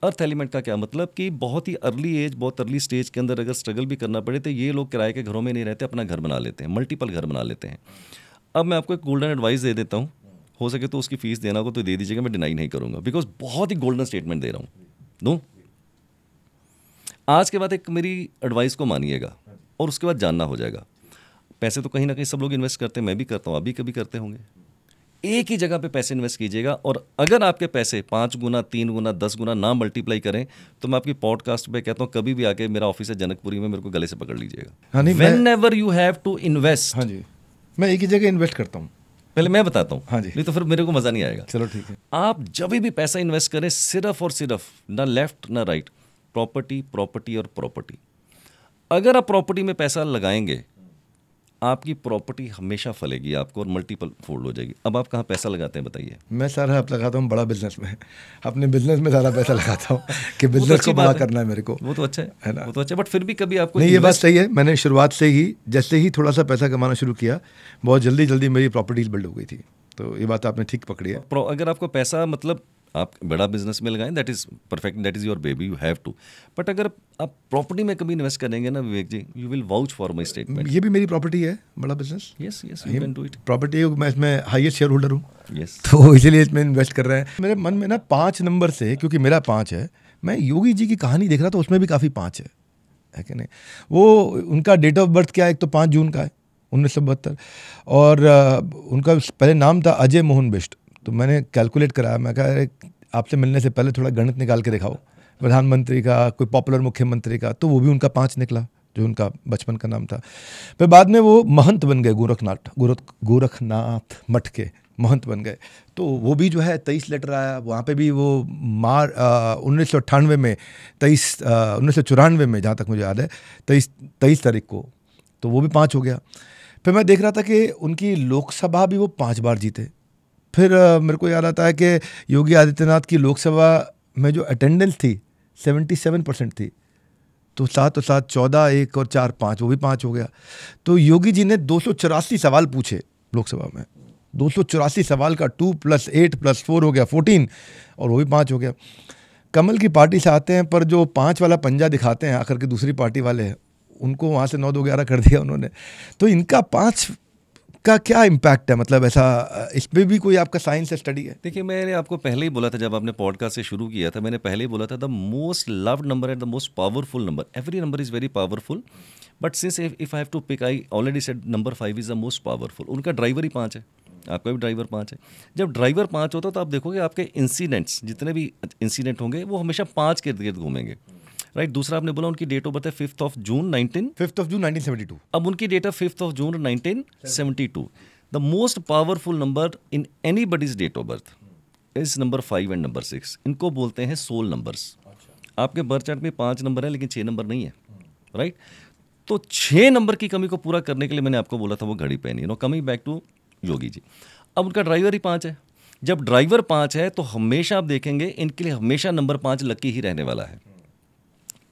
अर्थ एलिमेंट का क्या मतलब कि बहुत ही अर्ली एज बहुत अर्ली स्टेज के अंदर अगर स्ट्रगल भी करना पड़े तो ये लोग किराए के घरों में नहीं रहते अपना घर बना लेते हैं मल्टीपल घर बना लेते हैं अब मैं आपको एक गोल्डन एडवाइस दे देता हूँ हो सके तो उसकी फीस देना को तो दे दीजिएगा मैं डिनाई नहीं करूँगा बिकॉज बहुत ही गोल्डन स्टेटमेंट दे रहा हूँ दूँ आज के बाद एक मेरी एडवाइस को मानिएगा और उसके बाद जानना हो जाएगा पैसे तो कहीं ना कहीं सब लोग इन्वेस्ट करते हैं मैं भी करता हूँ अभी कभी करते होंगे एक ही जगह पे पैसे इन्वेस्ट कीजिएगा और अगर आपके पैसे पाँच गुना तीन गुना दस गुना ना मल्टीप्लाई करें तो मैं आपकी पॉडकास्ट पे कहता हूँ कभी भी आके मेरा ऑफिस है जनकपुरी में मेरे को गले से पकड़ लीजिएगा whenever you have to invest हाँ जी मैं एक ही जगह इन्वेस्ट करता हूँ पहले मैं बताता हूँ हाँ जी नहीं तो फिर मेरे को मज़ा नहीं आएगा चलो ठीक है आप जब भी पैसा इन्वेस्ट करें सिर्फ और सिर्फ ना लेफ्ट ना राइट प्रॉपर्टी प्रॉपर्टी और प्रॉपर्टी अगर आप प्रॉपर्टी में पैसा लगाएंगे आपकी प्रॉपर्टी हमेशा फलेगी आपको और मल्टीपल फोल्ड हो जाएगी अब आप कहाँ पैसा लगाते हैं बताइए
मैं सर आप लगाता हूँ बड़ा बिजनेस में अपने बिजनेस में सारा पैसा लगाता हूँ कि बिजनेस तो को बड़ा करना है मेरे को
वो तो अच्छा है, है ना वो तो अच्छा बट फिर भी कभी आपको नहीं ये बात सही
है मैंने शुरुआत से ही जैसे ही थोड़ा सा पैसा कमाना शुरू किया बहुत जल्दी जल्दी मेरी प्रॉपर्टीज बिल्ड हो गई थी तो ये बात आपने ठीक पकड़ी है
अगर आपको पैसा मतलब आप बड़ा बिजनेस में लगाएं that is perfect that is your baby you have to but अगर आप प्रॉपर्टी में कभी इन्वेस्ट करेंगे ना Vivek ji you will vouch for my statement
ये भी मेरी प्रॉपर्टी है बड़ा business yes yes you can do it
property मैं इसमें हाईएस्ट शेयर होल्डर हूँ यस
तो इसीलिए इसमें इन्वेस्ट कर रहे हैं मेरे मन में ना पाँच नंबर से क्योंकि मेरा पाँच है मैं योगी जी की कहानी देख रहा था उसमें भी काफ़ी पाँच है है कि नहीं वो उनका डेट ऑफ बर्थ क्या है एक तो पाँच जून का है उन्नीस और उनका पहले नाम था अजय मोहन बिष्ट तो मैंने कैलकुलेट कराया मैं कहा अरे आपसे मिलने से पहले थोड़ा गणित निकाल के दिखाओ प्रधानमंत्री का कोई पॉपुलर मुख्यमंत्री का तो वो भी उनका पाँच निकला जो उनका बचपन का नाम था फिर बाद में वो महंत बन गए गोरखनाथ गोरख गोरखनाथ मठ के महंत बन गए तो वो भी जो है तेईस लेटर आया वहाँ पे भी वो मार उन्नीस सौ में तेईस उन्नीस सौ चौरानवे में जहाँ तक मुझे याद है तेईस तेईस तारीख को तो वो भी पाँच हो गया फिर मैं देख रहा था कि उनकी लोकसभा भी वो पाँच बार जीते फिर मेरे को याद आता है कि योगी आदित्यनाथ की लोकसभा में जो अटेंडेंस थी सेवेंटी सेवन परसेंट थी तो सात और सात चौदह एक और चार पाँच वो भी पाँच हो गया तो योगी जी ने दो सवाल पूछे लोकसभा में दो सवाल का two plus eight plus four हो गया फोर्टीन और वो भी पाँच हो गया कमल की पार्टी से आते हैं पर जो पाँच वाला पंजा दिखाते हैं आखिर के दूसरी पार्टी वाले हैं उनको वहाँ से नौ दो ग्यारह कर दिया उन्होंने तो इनका पाँच का क्या इम्पैक्ट है मतलब ऐसा इसमें भी कोई आपका साइंस स्टडी है
देखिए मैंने आपको पहले ही बोला था जब आपने पॉडकास्ट से शुरू किया था मैंने पहले ही बोला था the most loved number and the most powerful number every number is very powerful but since if I have to pick I already said number five is the most powerful उनका ड्राइवर ही पाँच है आपका भी driver पाँच है जब driver पाँच होता है तो आप देखोगे आपके इंसीडेंट्स जितने भी इंसीडेंट होंगे वो हमेशा पाँच के गिर्द घूमेंगे राइट दूसरा आपने बोला उनकी डेट ऑफ बर्थ है fifth of June nineteen fifth of June nineteen अब उनकी डेट है fifth of June nineteen seventy two the most powerful number in anybody's date of birth is number five and number six इनको बोलते हैं soul numbers अच्छा। आपके birth chart में पांच नंबर है लेकिन छः नंबर नहीं है राइट तो छः नंबर की कमी को पूरा करने के लिए मैंने आपको बोला था वो घड़ी पहनी no coming back to Yogi ji अब उनका ड्राइवर ही पांच है जब ड्राइवर पांच है तो हमेशा आप देखेंगे इनके लिए हमेशा नंबर पांच लकी ही रहने वाला है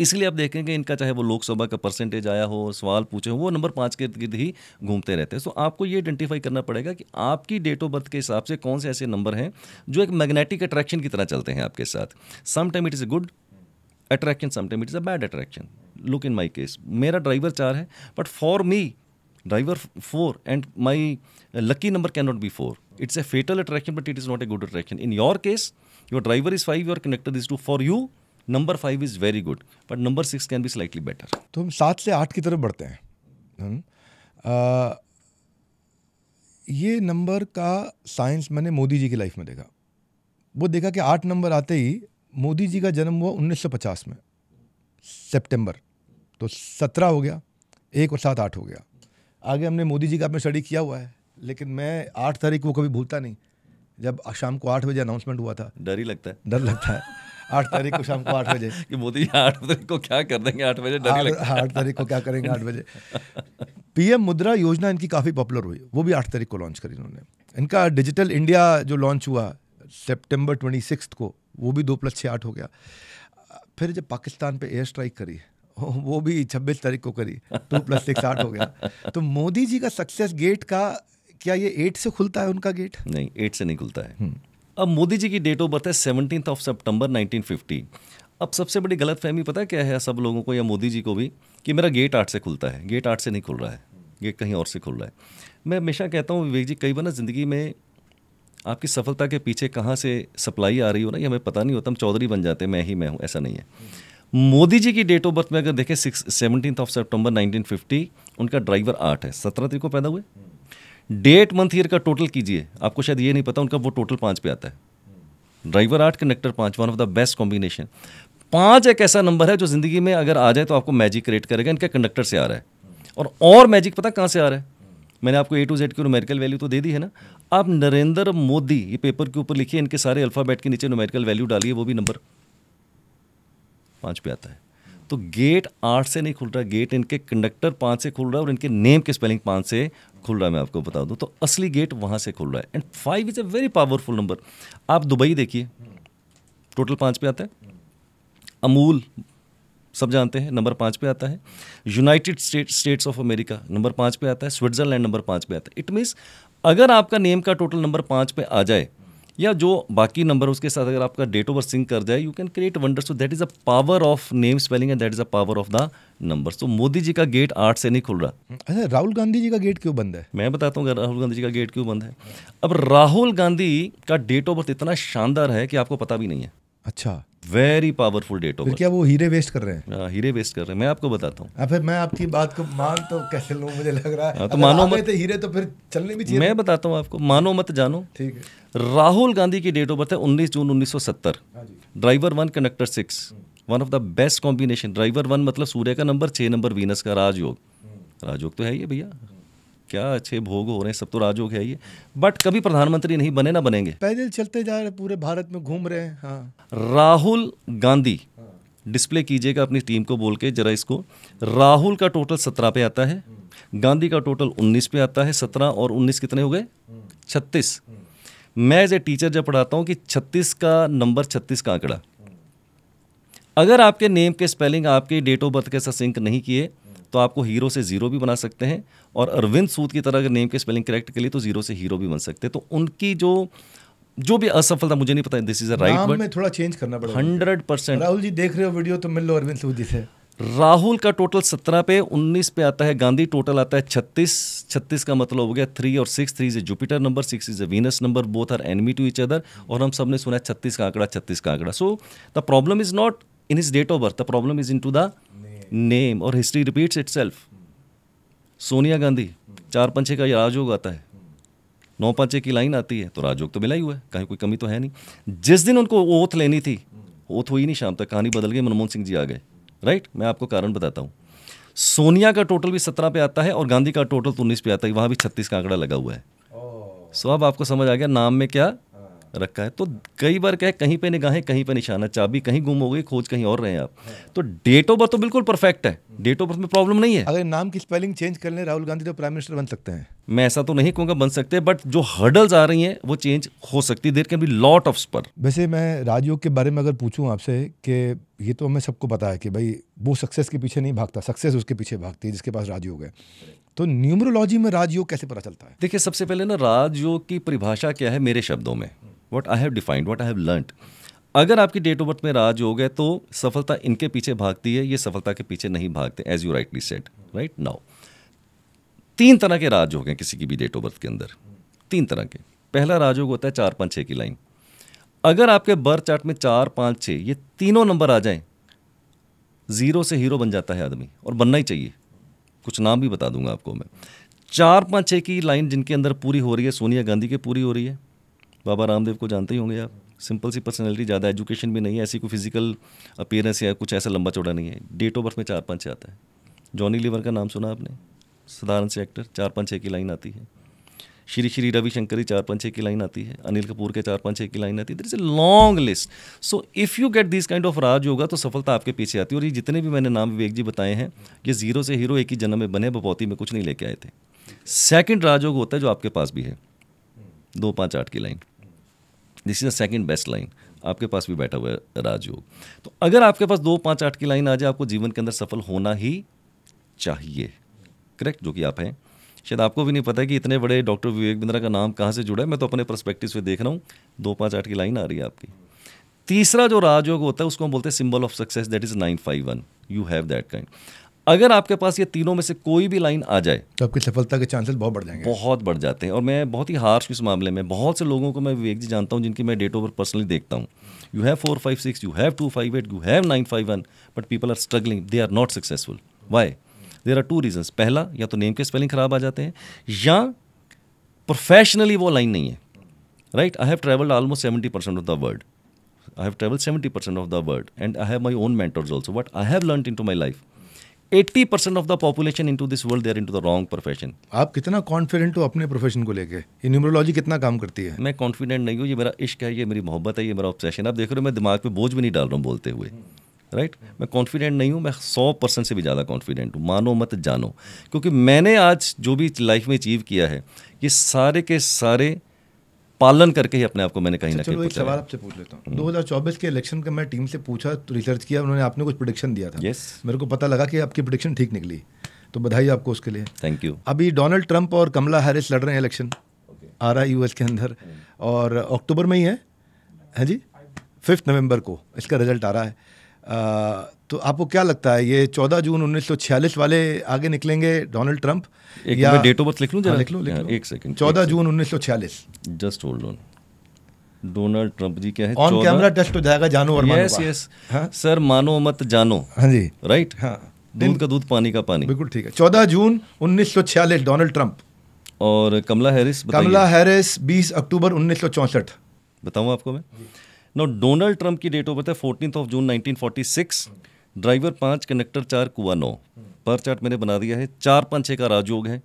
इसलिए आप देखें कि इनका चाहे वो लोकसभा का परसेंटेज आया हो सवाल पूछे हो वो नंबर पाँच के गिर्द ही घूमते रहते हैं सो आपको ये आइडेंटिफाई करना पड़ेगा कि आपकी डेट ऑफ बर्थ के हिसाब से कौन से ऐसे नंबर हैं जो एक मैग्नेटिक अट्रैक्शन की तरह चलते हैं आपके साथ some time it is a good attraction some time it is a bad attraction look in my case मेरा ड्राइवर चार है but for me driver four and my lucky number can not be four it's a fatal attraction but it is not a good attraction in your case your driver is five your connected is two for you number five is very good but number six can be slightly better
तो हम सात से आठ की तरफ बढ़ते हैं आ, ये नंबर का साइंस मैंने मोदी जी की लाइफ में देखा वो देखा कि आठ नंबर आते ही मोदी जी का जन्म हुआ 1950 में सितंबर तो सत्रह हो गया एक और सात आठ हो गया आगे हमने मोदी जी का अपने स्टडी किया हुआ है लेकिन मैं आठ तारीख को कभी भूलता नहीं जब शाम को आठ बजे अनाउंसमेंट हुआ था डर ही
लगता है डर लगता
है आठ तारीख को शाम को आठ बजे कि मोदी जी आठ
तारीख को क्या कर देंगे आठ बजे आठ तारीख को क्या करेंगे आठ बजे
पीएम मुद्रा योजना इनकी काफ़ी पॉपुलर हुई वो भी आठ तारीख को लॉन्च करी इन्होंने इनका डिजिटल इंडिया जो लॉन्च हुआ सेप्टेम्बर ट्वेंटी को वो भी दो प्लस छः आठ हो गया फिर जब पाकिस्तान पे एयर
स्ट्राइक करी वो
भी छब्बीस तारीख को करी टू प्लस सिक्स आठ हो गया तो मोदी जी का सक्सेस गेट का क्या ये एट से खुलता है उनका गेट
नहीं एट से नहीं खुलता है हम्म। अब मोदी जी की डेट ऑफ बर्थ है seventeen of September nineteen fifty अब सबसे बड़ी गलत फहमी पता क्या है सब लोगों को या मोदी जी को भी कि मेरा गेट आठ से खुलता है गेट आठ से नहीं खुल रहा है गेट कहीं और से खुल रहा है मैं हमेशा कहता हूँ विवेक जी कई बार ना ज़िंदगी में आपकी सफलता के पीछे कहाँ से सप्लाई आ रही हो ना ये हमें पता नहीं होता हम चौधरी बन जाते मैं ही मैं हूँ ऐसा नहीं है मोदी जी की डेट ऑफ बर्थ में अगर देखें six seventeen of September nineteen fifty उनका ड्राइवर आठ है सत्रह तारीख को पैदा हुए डेट मंथ ईयर का टोटल कीजिए आपको शायद ये नहीं पता उनका वो टोटल पाँच पे आता है ड्राइवर आठ कनेक्टर पाँच one of the best combination पाँच एक ऐसा नंबर है जो ज़िंदगी में अगर आ जाए तो आपको मैजिक क्रिएट करेगा इनका कंडक्टर से आ रहा है और और मैजिक पता कहाँ से आ रहा है मैंने आपको ए टू जेड की नोमेरिकल वैल्यू तो दे दी है ना आप नरेंद्र मोदी ये पेपर के ऊपर लिखिए इनके सारे अल्फ़ाबेट के नीचे नोमेरिकल वैल्यू डालिए वो भी नंबर पाँच पे आता है तो गेट आठ से नहीं खुल रहा गेट इनके कंडक्टर पाँच से खुल रहा है और इनके नेम के स्पेलिंग पाँच से खुल रहा है मैं आपको बता दूँ तो असली गेट वहाँ से खुल रहा है and five is a very powerful number आप दुबई देखिए टोटल पाँच पे आता है अमूल सब जानते हैं नंबर पाँच पे आता है United state states of America number पाँच पे आता है स्विट्ज़रलैंड नंबर पाँच पे आता है इट मीन्स अगर आपका नेम का टोटल नंबर पाँच पे आ जाए या जो बाकी नंबर उसके साथ अगर आपका डेट ओवर सिंक कर जाए you can create wonder so that is a power of name spelling and that is a power of the number तो मोदी जी का गेट आठ से नहीं खुल रहा
अरे अच्छा, राहुल गांधी जी का गेट क्यों
बंद है मैं बताता हूँ राहुल गांधी जी का गेट क्यों बंद है अब राहुल गांधी का डेट ऑफ बर्थ इतना शानदार है कि आपको पता भी नहीं है अच्छा वेरी पावरफुल डेट ऑफ क्या वो हीरे वेस्ट कर रहे हैं आ, हाँ, हीरे वेस्ट कर रहे हैं मैं आपको बताता हूँ
हाँ, फिर मैं आपकी बात को मान तो कैसे लूँ मुझे लग रहा है आ, हाँ, तो मानो मत तो हीरे तो फिर चलने भी चाहिए मैं
बताता हूँ आपको मानो मत जानो ठीक है राहुल गांधी की डेट ऑफ बर्थ है उन्नीस जून उन्नीस driver one conductor hmm. Six one of the best combination driver one मतलब सूर्य का नंबर छः नंबर वीनस का राजयोग हम्म। राजयोग तो है ये भैया क्या अच्छे भोग हो रहे हैं सब तो राजयोग है ये बट कभी प्रधानमंत्री नहीं बने ना बनेंगे
पैदल चलते जा रहे पूरे भारत में घूम रहे हैं हाँ
राहुल गांधी डिस्प्ले हाँ। कीजिएगा अपनी टीम को बोल के जरा इसको राहुल का टोटल सत्रह पे आता है हम्म। गांधी का टोटल उन्नीस पे आता है सत्रह और उन्नीस कितने हो गए हम्म। छत्तीस मैं एज ए टीचर जब पढ़ाता हूँ कि छत्तीस का नंबर छत्तीस का आंकड़ा अगर आपके नेम के स्पेलिंग आपके डेट ऑफ बर्थ के साथ सिंक नहीं किए तो आपको हीरो से ज़ीरो भी बना सकते हैं और अरविंद सूद की तरह अगर नेम के स्पेलिंग करेक्ट के लिए तो ज़ीरो से हीरो भी बन सकते हैं तो उनकी जो जो भी असफलता मुझे नहीं पता दिस इज राइट बट थोड़ा
चेंज करना पड़ेगा हंड्रेड परसेंट राहुल जी देख रहे हो वीडियो तो मिल लो अरविंद सूद जी से
राहुल का टोटल सत्रह पे उन्नीस पे आता है गांधी टोटल आता है छत्तीस छत्तीस का मतलब हो गया थ्री और six three is Jupiter number six is a Venus number both are enemy to each other और हम सब ने सुना है छत्तीस का आंकड़ा छत्तीस का आंकड़ा so the problem is not is date of birth the problem is into the name और history history itself Sonia Gandhi चार पंचे का राजयोग आता है नौ पंचे की लाइन आती है तो राजयोग तो मिला ही हुआ है कहीं कोई कमी तो है नहीं जिस दिन उनको ओथ लेनी थी ओथ हुई नहीं शाम तक कहानी बदल गई मनमोहन सिंह जी आ गए राइट मैं आपको कारण बताता हूँ सोनिया का टोटल भी सत्रह पे आता है और गांधी का टोटल तो उन्नीस पे आता है वहाँ भी छत्तीस का आंकड़ा लगा हुआ है सो so, अब आपको समझ आ गया नाम में क्या रखा है तो कई बार क्या है कहीं पे निगाहें कहीं पे निशाना चाबी कहीं गुम हो गई खोज कहीं और रहे हैं आप हाँ। तो डेट ऑफ बर्थ तो बिल्कुल परफेक्ट है डेट ऑफ बर्थ में प्रॉब्लम नहीं है
अगर नाम की स्पेलिंग चेंज कर ले राहुल गांधी तो प्राइम मिनिस्टर बन सकते हैं
मैं ऐसा तो नहीं कहूँगा बन सकते बट जो हर्डल्स आ रही हैं वो चेंज हो सकती है there can be lot of spur
वैसे मैं राजयोग के बारे में अगर पूछूँ आपसे कि ये तो हमें सबको पता है कि भाई वो सक्सेस के पीछे नहीं भागता सक्सेस उसके पीछे भागती है जिसके पास राजयोग है तो न्यूमरोलॉजी में राजयोग कैसे पता चलता
है देखिए सबसे पहले ना राजयोग की परिभाषा क्या है मेरे शब्दों में what I have defined what I have learn अगर आपकी डेट ऑफ बर्थ में राज हो गए तो सफलता इनके पीछे भागती है ये सफलता के पीछे नहीं भागते as you rightly said right now तीन तरह के राज हो गए किसी की भी डेट ऑफ बर्थ के अंदर तीन तरह के पहला राजयोग होता है चार पाँच छः की लाइन अगर आपके बर्थ चार्ट में चार पाँच छः ये तीनों नंबर आ जाएं ज़ीरो से हीरो बन जाता है आदमी और बनना ही चाहिए कुछ नाम भी बता दूंगा आपको मैं चार पाँच छः की लाइन जिनके अंदर पूरी हो रही है सोनिया गांधी की पूरी हो रही है बाबा रामदेव को जानते ही होंगे आप सिंपल सी पर्सनैलिटी ज़्यादा एजुकेशन भी नहीं है ऐसी कोई फिजिकल अपेयरेंस या कुछ ऐसा लंबा चौड़ा नहीं है डेट ऑफ बर्थ में चार पाँच आता है जॉनी लीवर का नाम सुना आपने साधारण से एक्टर चार पाँच छः की लाइन आती है श्री श्री रविशंकर चार पाँच छः की लाइन आती है अनिल कपूर के चार पाँच छः की लाइन आती है there is a long list so if you get this kind of राज होगा तो सफलता आपके पीछे आती है और ये जितने भी मैंने नाम विवेक जी बताए हैं ये जीरो से हीरो एक ही जन्म में बने बपौती में कुछ नहीं लेके आए थे सेकेंड राजयोग होता है जो आपके पास भी है दो पाँच आठ की line this is the second best line आपके पास भी बैठा हुआ है राजयोग तो अगर आपके पास दो पाँच आठ की लाइन आ जाए आपको जीवन के अंदर सफल होना ही चाहिए करेक्ट जो कि आप हैं शायद आपको भी नहीं पता कि इतने बड़े डॉक्टर विवेक बिंद्रा का नाम कहाँ से जुड़ा है मैं तो अपने परस्पेक्टिव से देख रहा हूँ दो पाँच आठ की लाइन आ रही है आपकी तीसरा जो राजयोग होता है उसको हम बोलते हैं symbol of success that is nine five one you have that kind अगर आपके पास ये तीनों में से कोई भी लाइन आ जाए तो आपकी सफलता के चांसेस बहुत बढ़ जाएंगे बहुत बढ़ जाते हैं और मैं बहुत ही हार्श इस मामले में बहुत से लोगों को मैं विवेक जी जानता हूँ जिनकी मैं डेट ओवर पर्सनली देखता हूँ you have four five six you have two five eight you have nine five one but people are struggling they are not successful why there are two reasons पहला या तो name के spelling ख़राब आ जाते हैं या प्रोफेशनली वो line नहीं है right I have travelled almost seventy percent of the world travelled seventy percent of the world and I have my own mentors also but I have learn in to my life eighty percent of the population into this world there to the wrong profession
आप कितना confident हो अपने profession को लेके ये numerology कितना काम करती है
मैं कॉन्फिडेंट नहीं हूँ ये मेरा इश्क है ये मेरी मोहब्बत है ये मेरा ऑब्सेशन आप देख रहे हो मैं दिमाग पे बोझ भी नहीं डाल रहा हूँ बोलते हुए राइट right? मैं कॉन्फिडेंट नहीं हूँ मैं सौ परसेंट से भी ज़्यादा कॉन्फिडेंट हूँ मानो मत जानो क्योंकि मैंने आज जो भी लाइफ में अचीव किया है ये सारे के सारे पालन करके ही अपने आप को मैंने कहीं अच्छा, ना कहीं सवाल आपसे पूछ लेता हूँ
2024 के इलेक्शन का मैं टीम से पूछा तो रिसर्च किया उन्होंने आपने कुछ प्रोडिक्शन दिया था yes. मेरे को पता लगा कि आपकी प्रोडिक्शन ठीक निकली तो बधाई आपको उसके लिए थैंक यू अभी डोनाल्ड ट्रंप और कमला हैरिस लड़ रहे हैं इलेक्शन आ रहा है यूएस के अंदर hmm। और अक्टूबर में ही है जी फिफ्थ नवंबर को इसका रिजल्ट आ रहा है तो आपको क्या लगता है ये 14 जून 1946 वाले आगे निकलेंगे डोनाल्ड ट्रंप एक या डेट ऑफ बर्थ लिख लूँ हाँ, जरा लिख लो लिख हाँ, लो एक सेकंड चौदह
जून 1946 just hold on Donald Trump ji क्या है ऑन कैमरा टेस्ट हो जाएगा जानो और यस यस सर मानो मत जानो हाँ जी राइट हाँ दूध का दूध पानी का पानी बिल्कुल ठीक है चौदह जून
1946 डोनाल्ड ट्रंप
और कमला हैरिस कमला
हैरिस 20 अक्टूबर 1964
बताऊं आपको मैं नो डोनाल्ड ट्रंप की डेट ऑफ बर्थ है fourteen of June nineteen driver पाँच कंडक्टर चार कुआ नौ पर चार्ट मैंने बना दिया है चार पाँच छः का राजयोग है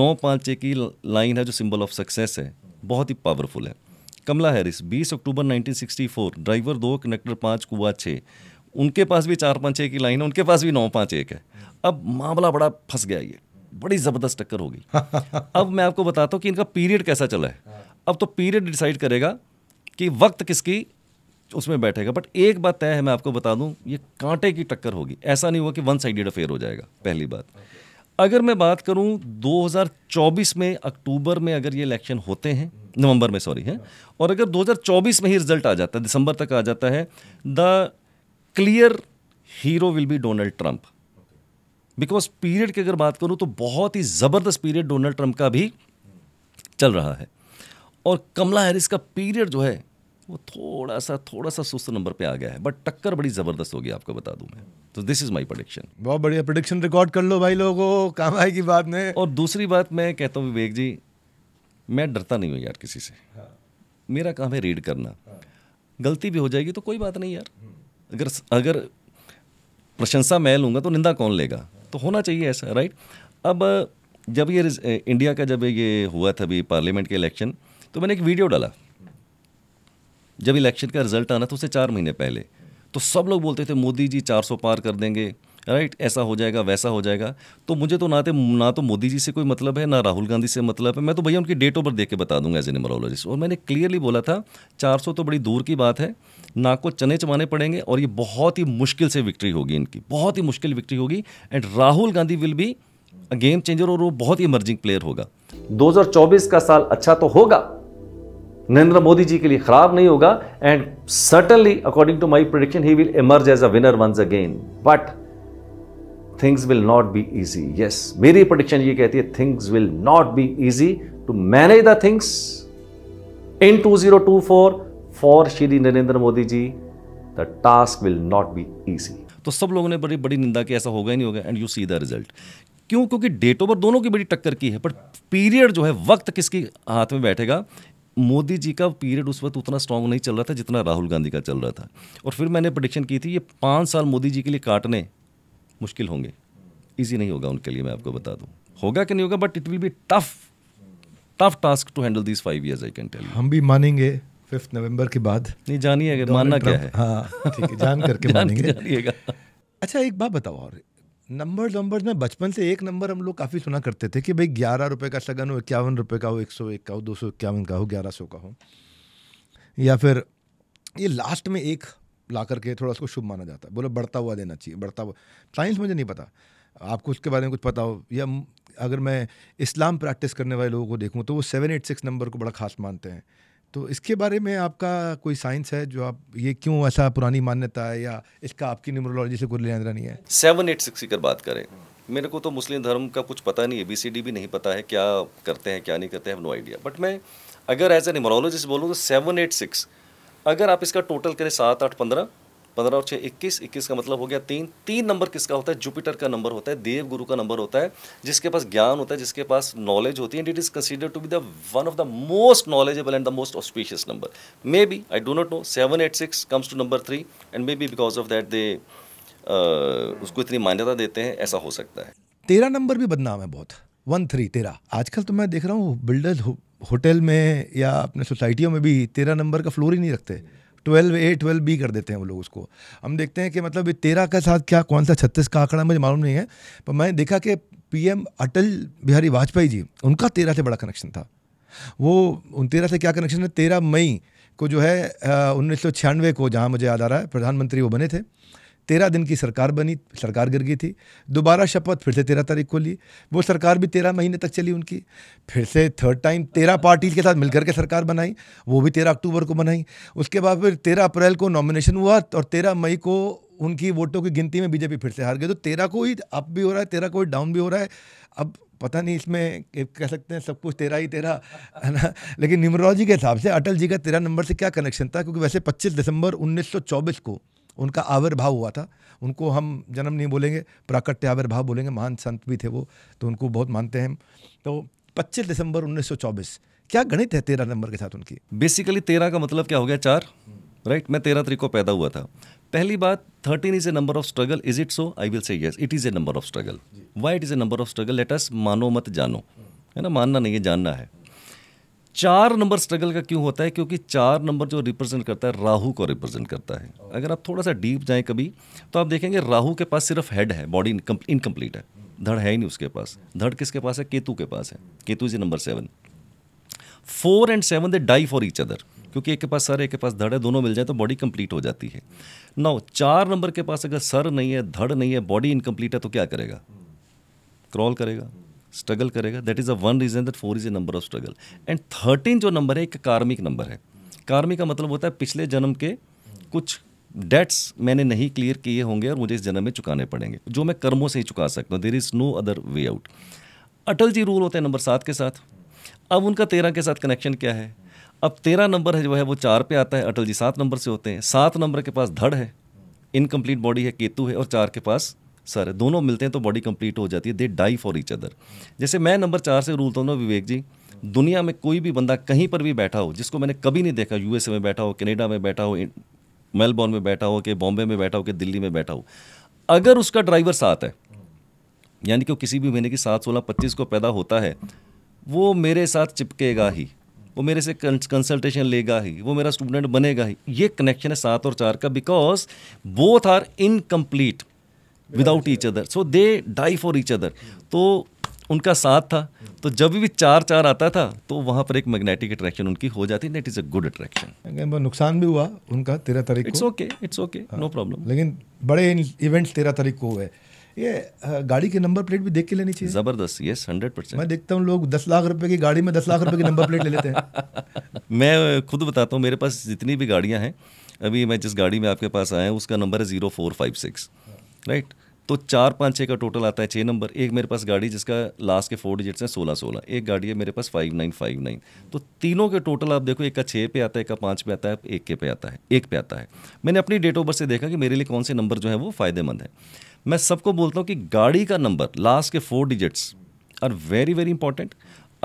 नौ पाँच छः की लाइन है जो सिंबल ऑफ सक्सेस है बहुत ही पावरफुल है कमला हैरिस 20 अक्टूबर 1964 ड्राइवर दो कनेक्टर पाँच कुआ छः उनके पास भी चार पाँच छः की लाइन है उनके पास भी नौ पाँच एक है अब मामला बड़ा फंस गया ये बड़ी ज़बरदस्त टक्कर होगी अब मैं आपको बताता हूँ कि इनका पीरियड कैसा चला है अब तो पीरियड डिसाइड करेगा कि वक्त किसकी उसमें बैठेगा बट एक बात तय है मैं आपको बता दूं ये कांटे की टक्कर होगी ऐसा नहीं हुआ कि वन साइडेड अफेयर हो जाएगा पहली बात अगर मैं बात करूं 2024 में अक्टूबर में अगर ये इलेक्शन होते हैं नवंबर में सॉरी है और अगर 2024 में ही रिजल्ट आ जाता है दिसंबर तक आ जाता है the clear hero will be Donald Trump because period की अगर बात करूं तो बहुत ही ज़बरदस्त पीरियड डोनाल्ड ट्रंप का भी चल रहा है और कमला हैरिस का पीरियड जो है वो थोड़ा सा थोड़ा सा सुस्त नंबर पे आ गया है बट टक्कर बड़ी ज़बरदस्त होगी आपको बता दूं मैं तो दिस इज़ माय प्रोडिक्शन बहुत बढ़िया प्रोडिक्शन रिकॉर्ड कर लो भाई लोगों काम आएगी बात में और दूसरी बात मैं कहता हूँ विवेक जी मैं डरता नहीं हूँ यार किसी से हाँ। मेरा काम है रीड करना हाँ। गलती भी हो जाएगी तो कोई बात नहीं यार अगर अगर प्रशंसा मैं लूँगा तो निंदा कौन लेगा तो होना चाहिए ऐसा राइट अब जब ये इंडिया का जब ये हुआ था अभी पार्लियामेंट के इलेक्शन तो मैंने एक वीडियो डाला जब इलेक्शन का रिजल्ट आना था उसे चार महीने पहले तो सब लोग बोलते थे मोदी जी चार पार कर देंगे राइट ऐसा हो जाएगा वैसा हो जाएगा तो मुझे तो ना तो ना तो मोदी जी से कोई मतलब है ना राहुल गांधी से मतलब है मैं तो भैया उनकी डेट ओवर देख के बता दूंगा एज ए न्यूमरोलॉजिस्ट और मैंने क्लियरली बोला था 400 तो बड़ी दूर की बात है ना को चने चमाने पड़ेंगे और ये बहुत ही मुश्किल से विक्ट्री होगी इनकी बहुत ही मुश्किल विक्ट्री होगी and Rahul Gandhi will be game changer और वो बहुत ही इमर्जिंग प्लेयर होगा दो का साल अच्छा तो होगा नरेंद्र मोदी जी के लिए खराब नहीं होगा and certainly according to my prediction he will emerge as a winner once again but things will not be easy yes मेरी प्रोडिक्शन ये कहती है things will not be easy to manage the things in four for Shri Narendra Modi ji the task will not be easy तो सब लोगों ने बड़ी बड़ी निंदा की ऐसा होगा ही नहीं होगा and you see the result क्यों क्योंकि डेटों पर दोनों की बड़ी टक्कर की है बट पीरियड जो है वक्त किसकी हाथ में बैठेगा मोदी जी का पीरियड उस वक्त उतना स्ट्रांग नहीं चल रहा था जितना राहुल गांधी का चल रहा था और फिर मैंने प्रडिक्शन की थी ये पाँच साल मोदी जी के लिए काटने मुश्किल होंगे ईजी नहीं होगा उनके लिए मैं आपको बता दूँ होगा कि नहीं होगा but it will be tough tough task to handle this five years I can tell
हम भी मानेंगे फिफ्थ नवंबर के बाद नहीं जानिएगा मानना क्या है हाँ ठीक है जान करके मानेंगे
अच्छा एक बात बताओ
और नंबर नंबर में बचपन से एक नंबर हम लोग काफ़ी सुना करते थे कि भाई ग्यारह रुपये का शगन हो इक्यावन रुपये का हो एक सौ एक का हो दो सौ इक्यावन का हो ग्यारह सौ का हो या फिर ये लास्ट में एक ला करके थोड़ा उसको शुभ माना जाता है बोलो बढ़ता हुआ देना चाहिए बढ़ता हुआ साइंस मुझे नहीं पता आपको उसके बारे में कुछ पता हो या अगर मैं इस्लाम प्रैक्टिस करने वाले लोगों को देखूँ तो वो सेवन एट सिक्स नंबर को बड़ा खास मानते हैं तो इसके बारे में आपका कोई साइंस है जो आप ये क्यों ऐसा पुरानी मान्यता है या इसका आपकी न्यूमरोलॉजी से कोई लेना नहीं है
सेवन एट सिक्स की बात करें मेरे को तो मुस्लिम धर्म का कुछ पता नहीं है बी सी डी भी नहीं पता है क्या करते हैं क्या नहीं करते हैं नो आइडिया बट मैं अगर एज ए न्यूमरोलॉजिस्ट बोलूँ तो सेवन एट सिक्स अगर आप इसका टोटल करें सात आठ पंद्रह पंद्रह और छः इक्कीस इक्कीस का मतलब हो गया तीन तीन नंबर किसका होता है जुपिटर का नंबर होता है देव गुरु का नंबर होता है जिसके पास ज्ञान होता है जिसके पास नॉलेज होती है and it is consider to be the one of the most knowledgeable and the most auspicious number may be I do not know seven eight six comes to number three and may be because of that they उसको इतनी मान्यता देते हैं ऐसा हो सकता है
तेरह नंबर भी बदनाम है बहुत वन थ्री तेरह आजकल तो मैं देख रहा हूँ बिल्डर होटल में या अपने सोसाइटियों में भी तेरह नंबर का फ्लोर ही नहीं रखते ट्वेल्व ए ट्वेल्व बी कर देते हैं वो लोग उसको हम देखते हैं कि मतलब तेरह का साथ क्या कौन सा छत्तीस का आंकड़ा मुझे मालूम नहीं है पर मैंने देखा कि पीएम अटल बिहारी वाजपेयी जी उनका तेरह से बड़ा कनेक्शन था वो उन तेरह से क्या कनेक्शन है तेरह मई को जो है उन्नीस को जहाँ मुझे याद आ रहा है प्रधानमंत्री वो बने थे तेरह दिन की सरकार बनी सरकार गिर गई थी दोबारा शपथ फिर से तेरह तारीख को ली वो सरकार भी तेरह महीने तक चली उनकी फिर से थर्ड टाइम तेरह पार्टी के साथ मिलकर के सरकार बनाई वो भी तेरह अक्टूबर को बनाई उसके बाद फिर तेरह अप्रैल को नॉमिनेशन हुआ और तेरह मई को उनकी वोटों की गिनती में बीजेपी फिर से हार गई तो तेरह को ही अप भी हो रहा है तेरह को ही डाउन भी हो रहा है अब पता नहीं इसमें कह सकते हैं सब कुछ तेरह ही तेरह है ना लेकिन न्यूमरोलॉजी के हिसाब से अटल जी का तेरह नंबर से क्या कनेक्शन था क्योंकि वैसे पच्चीस दिसंबर 1924 को उनका आविर्भाव हुआ था उनको हम जन्म नहीं बोलेंगे प्राकट्य आविर्भाव बोलेंगे महान संत भी थे वो तो उनको बहुत मानते हैं तो पच्चीस दिसंबर 1924 क्या गणित है तेरह नंबर के साथ उनकी
बेसिकली तेरह का मतलब क्या हो गया चार राइट right? मैं तेरह तरीक को पैदा हुआ था पहली बात thirteen is a number of struggle is it so I will say yes it is a number of struggle why it is a number of struggle let us मानो मत जानो है ना मानना नहीं है जानना है चार नंबर स्ट्रगल का क्यों होता है क्योंकि चार नंबर जो रिप्रेजेंट करता है राहु को रिप्रेजेंट करता है अगर आप थोड़ा सा डीप जाएं कभी तो आप देखेंगे राहु के पास सिर्फ हेड है बॉडी इनकम्प्लीट है धड़ है ही नहीं उसके पास धड़ किसके पास है केतु के पास है Ketu is number seven four and seven they die for each other क्योंकि एक के पास सर एक के पास धड़ है दोनों मिल जाए तो बॉडी कंप्लीट हो जाती है नौ चार नंबर के पास अगर सर नहीं है धड़ नहीं है बॉडी इनकम्प्लीट है तो क्या करेगा क्रॉल करेगा स्ट्रगल करेगा that is a one reason that four is a number of struggle and thirteen जो नंबर है एक कार्मिक नंबर है कार्मिक का मतलब होता है पिछले जन्म के कुछ डेट्स मैंने नहीं क्लियर किए होंगे और मुझे इस जन्म में चुकाने पड़ेंगे जो मैं कर्मों से ही चुका सकता हूँ there is no other way out Atal ji rule होते हैं नंबर सात के साथ अब उनका तेरह के साथ कनेक्शन क्या है अब तेरह नंबर है जो है वो चार पे आता है अटल जी सात नंबर से होते हैं सात नंबर के पास धड़ है इनकम्प्लीट बॉडी है केतु है और चार के पास सर दोनों मिलते हैं तो बॉडी कंप्लीट हो जाती है they die for each other जैसे मैं नंबर चार से रूलता तो हूँ ना विवेक जी दुनिया में कोई भी बंदा कहीं पर भी बैठा हो जिसको मैंने कभी नहीं देखा यूएसए में बैठा हो कनेडा में बैठा हो मेलबॉर्न में बैठा हो कि बॉम्बे में बैठा हो कि दिल्ली में बैठा हो अगर उसका ड्राइवर साथ है यानी कि वो किसी भी महीने की सात सोलह पच्चीस को पैदा होता है वो मेरे साथ चिपकेगा ही वो मेरे से कंसल्टेशन लेगा ही वो मेरा स्टूडेंट बनेगा ही ये कनेक्शन है सात और चार का because both are incomplete without each other so they die for each other तो उनका साथ था तो जब भी चार चार आता था तो वहाँ पर एक मैग्नेटिक अट्रैक्शन उनकी हो जाती that is a good attraction
नुकसान भी हुआ उनका तेरह तारीख it's okay
it's okay no problem
लेकिन बड़े इवेंट्स तेरह तारीख को हुए
ये गाड़ी के नंबर प्लेट भी देख के लेनी चाहिए जबरदस्त यस हंड्रेड परसेंट मैं देखता
हूँ लोग दस लाख रुपए की गाड़ी में दस लाख रुपए की नंबर प्लेट ले लेते हैं
मैं खुद बताता हूँ मेरे पास जितनी भी गाड़ियाँ हैं अभी मैं जिस गाड़ी में आपके पास आया हूँ उसका नंबर है zero four five six right तो चार पाँच छः का टोटल आता है छः नंबर एक मेरे पास गाड़ी जिसका लास्ट के फोर डिजिट्स हैं सोलह सोलह एक गाड़ी है मेरे पास फाइव नाइन फाइव नाइन तो तीनों के टोटल आप देखो एक का छः पे आता है एक का पाँच पे आता है एक के पे आता है एक पे आता है मैंने अपनी डेट ऑफ बर्थ से देखा कि मेरे लिए कौन से नंबर जो है वो फ़ायदेमंद है मैं सबको बोलता हूँ कि गाड़ी का नंबर लास्ट के four digits are very very important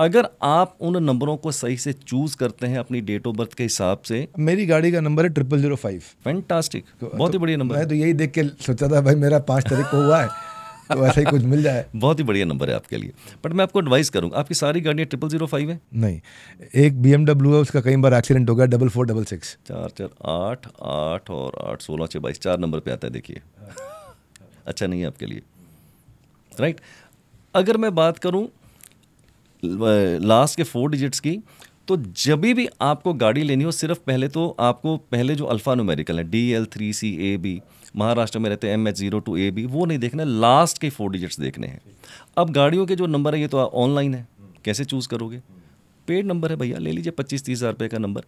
अगर आप उन नंबरों को सही से चूज करते हैं अपनी डेट ऑफ बर्थ के हिसाब से
मेरी गाड़ी का नंबर है ट्रिपल जीरो फाइव
फैंटास्टिक बहुत तो, ही बढ़िया नंबर मैं
तो यही देख के सोचा था भाई मेरा पाँच तारीख को हुआ है
तो ऐसा ही कुछ मिल जाए बहुत ही बढ़िया नंबर है आपके लिए बट मैं आपको एडवाइस करूंगा आपकी सारी गाड़ियाँ ट्रिपल जीरो फाइव है
नहीं एक बी है उसका कई बार एक्सीडेंट हो गया डबल फोर डबल सिक्स चार चार
आठ आठ और आठ सोलह छः बाईस चार नंबर पर आता है देखिए अच्छा नहीं है आपके लिए राइट अगर मैं बात करूँ लास्ट के फोर डिजिट्स की तो जब भी आपको गाड़ी लेनी हो सिर्फ पहले तो आपको पहले जो अल्फ़ा न्यूमेरिकल है D L three C A B Maharashtra में रहते हैं M H zero two A B वो नहीं देखना लास्ट के फोर डिजिट्स देखने हैं अब गाड़ियों के जो नंबर है ये तो ऑनलाइन है कैसे चूज़ करोगे पेड नंबर है भैया ले लीजिए पच्चीस तीस हज़ार रुपये का नंबर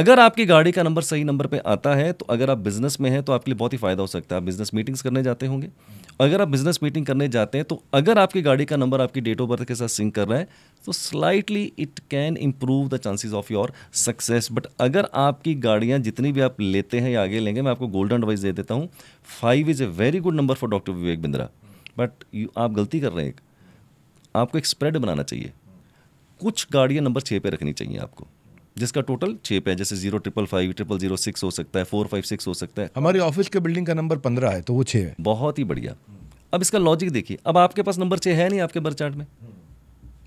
अगर आपकी गाड़ी का नंबर सही नंबर पे आता है तो अगर आप बिज़नेस में हैं तो आपके लिए बहुत ही फ़ायदा हो सकता है आप बिज़नेस मीटिंग्स करने जाते होंगे अगर आप बिज़नेस मीटिंग करने जाते हैं तो अगर आपकी गाड़ी का नंबर आपकी डेट ऑफ बर्थ के साथ सिंक कर रहा है तो slightly it can improve the chances of your success but अगर आपकी गाड़ियाँ जितनी भी आप लेते हैं या आगे लेंगे मैं आपको गोल्डन एडवाइस दे देता हूँ five is a very good number for doctor Vivek Bindra but आप गलती कर रहे हैं आपको एक स्प्रेड बनाना चाहिए कुछ गाड़ियाँ नंबर छः पे रखनी चाहिए आपको जिसका टोटल छः पे है जैसे zero triple five triple zero six हो सकता है फोर फाइव सिक्स हो सकता है हमारे ऑफिस के बिल्डिंग का नंबर पंद्रह है तो वो छः है बहुत ही बढ़िया अब इसका लॉजिक देखिए अब आपके पास नंबर छः है नहीं आपके बर्थ चार्ट में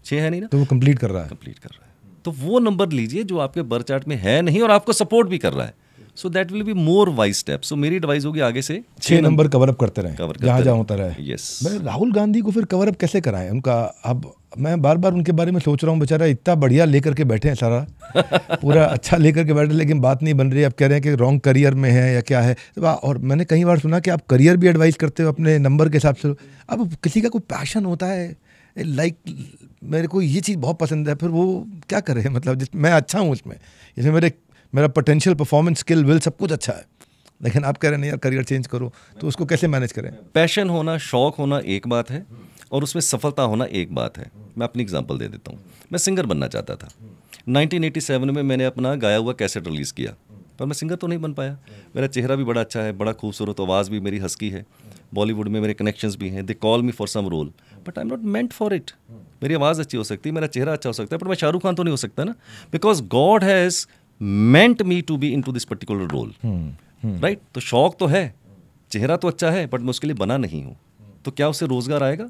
छः है नहीं ना तो वो कंप्लीट कर रहा है कंप्लीट कर रहा है तो वो नंबर लीजिए जो आपके बर्थ चार्ट में है नहीं और आपको सपोर्ट भी कर रहा है so that will be more wise step so मेरी एडवाइस होगी आगे से छह नंबर कवर अप करते रहे जहां जहां होता रहे यस मैं
राहुल गांधी को फिर कवर अप कैसे कराएं उनका अब मैं बार बार उनके बारे में सोच रहा हूँ बेचारा इतना बढ़िया लेकर के बैठे हैं सारा पूरा अच्छा लेकर के बैठे लेकिन बात नहीं बन रही आप कह रहे हैं कि रॉन्ग करियर में है या क्या है तो और मैंने कई बार सुना कि आप करियर भी एडवाइस करते हो अपने नंबर के हिसाब से अब किसी का कोई पैशन होता है लाइक मेरे को ये चीज़ बहुत पसंद है फिर वो क्या करे मतलब जिस मैं अच्छा हूँ उसमें इसमें मेरे मेरा पोटेंशियल परफॉर्मेंस स्किल विल सब कुछ अच्छा है लेकिन आप कह रहे हैं यार करियर चेंज करो तो उसको कैसे मैनेज करें
पैशन होना शौक होना एक बात है और उसमें सफलता होना एक बात है मैं अपनी एग्जाम्पल दे देता हूँ मैं सिंगर बनना चाहता था 1987 में मैंने अपना गाया हुआ कैसेट रिलीज़ किया पर मैं सिंगर तो नहीं बन पाया मेरा चेहरा भी बड़ा अच्छा है बड़ा खूबसूरत आवाज़ भी मेरी हंसकी है बॉलीवुड में मेरे कनेक्शंस भी हैं they call me for some role but I am not meant for it मेरी आवाज़ अच्छी हो सकती है मेरा चेहरा अच्छा हो सकता है बट मैं शाहरुख खान तो नहीं हो सकता ना because God has meant me to be into this particular role right तो शौक तो है चेहरा तो अच्छा है बट मैं उसके लिए बना नहीं हूँ तो क्या उससे रोजगार आएगा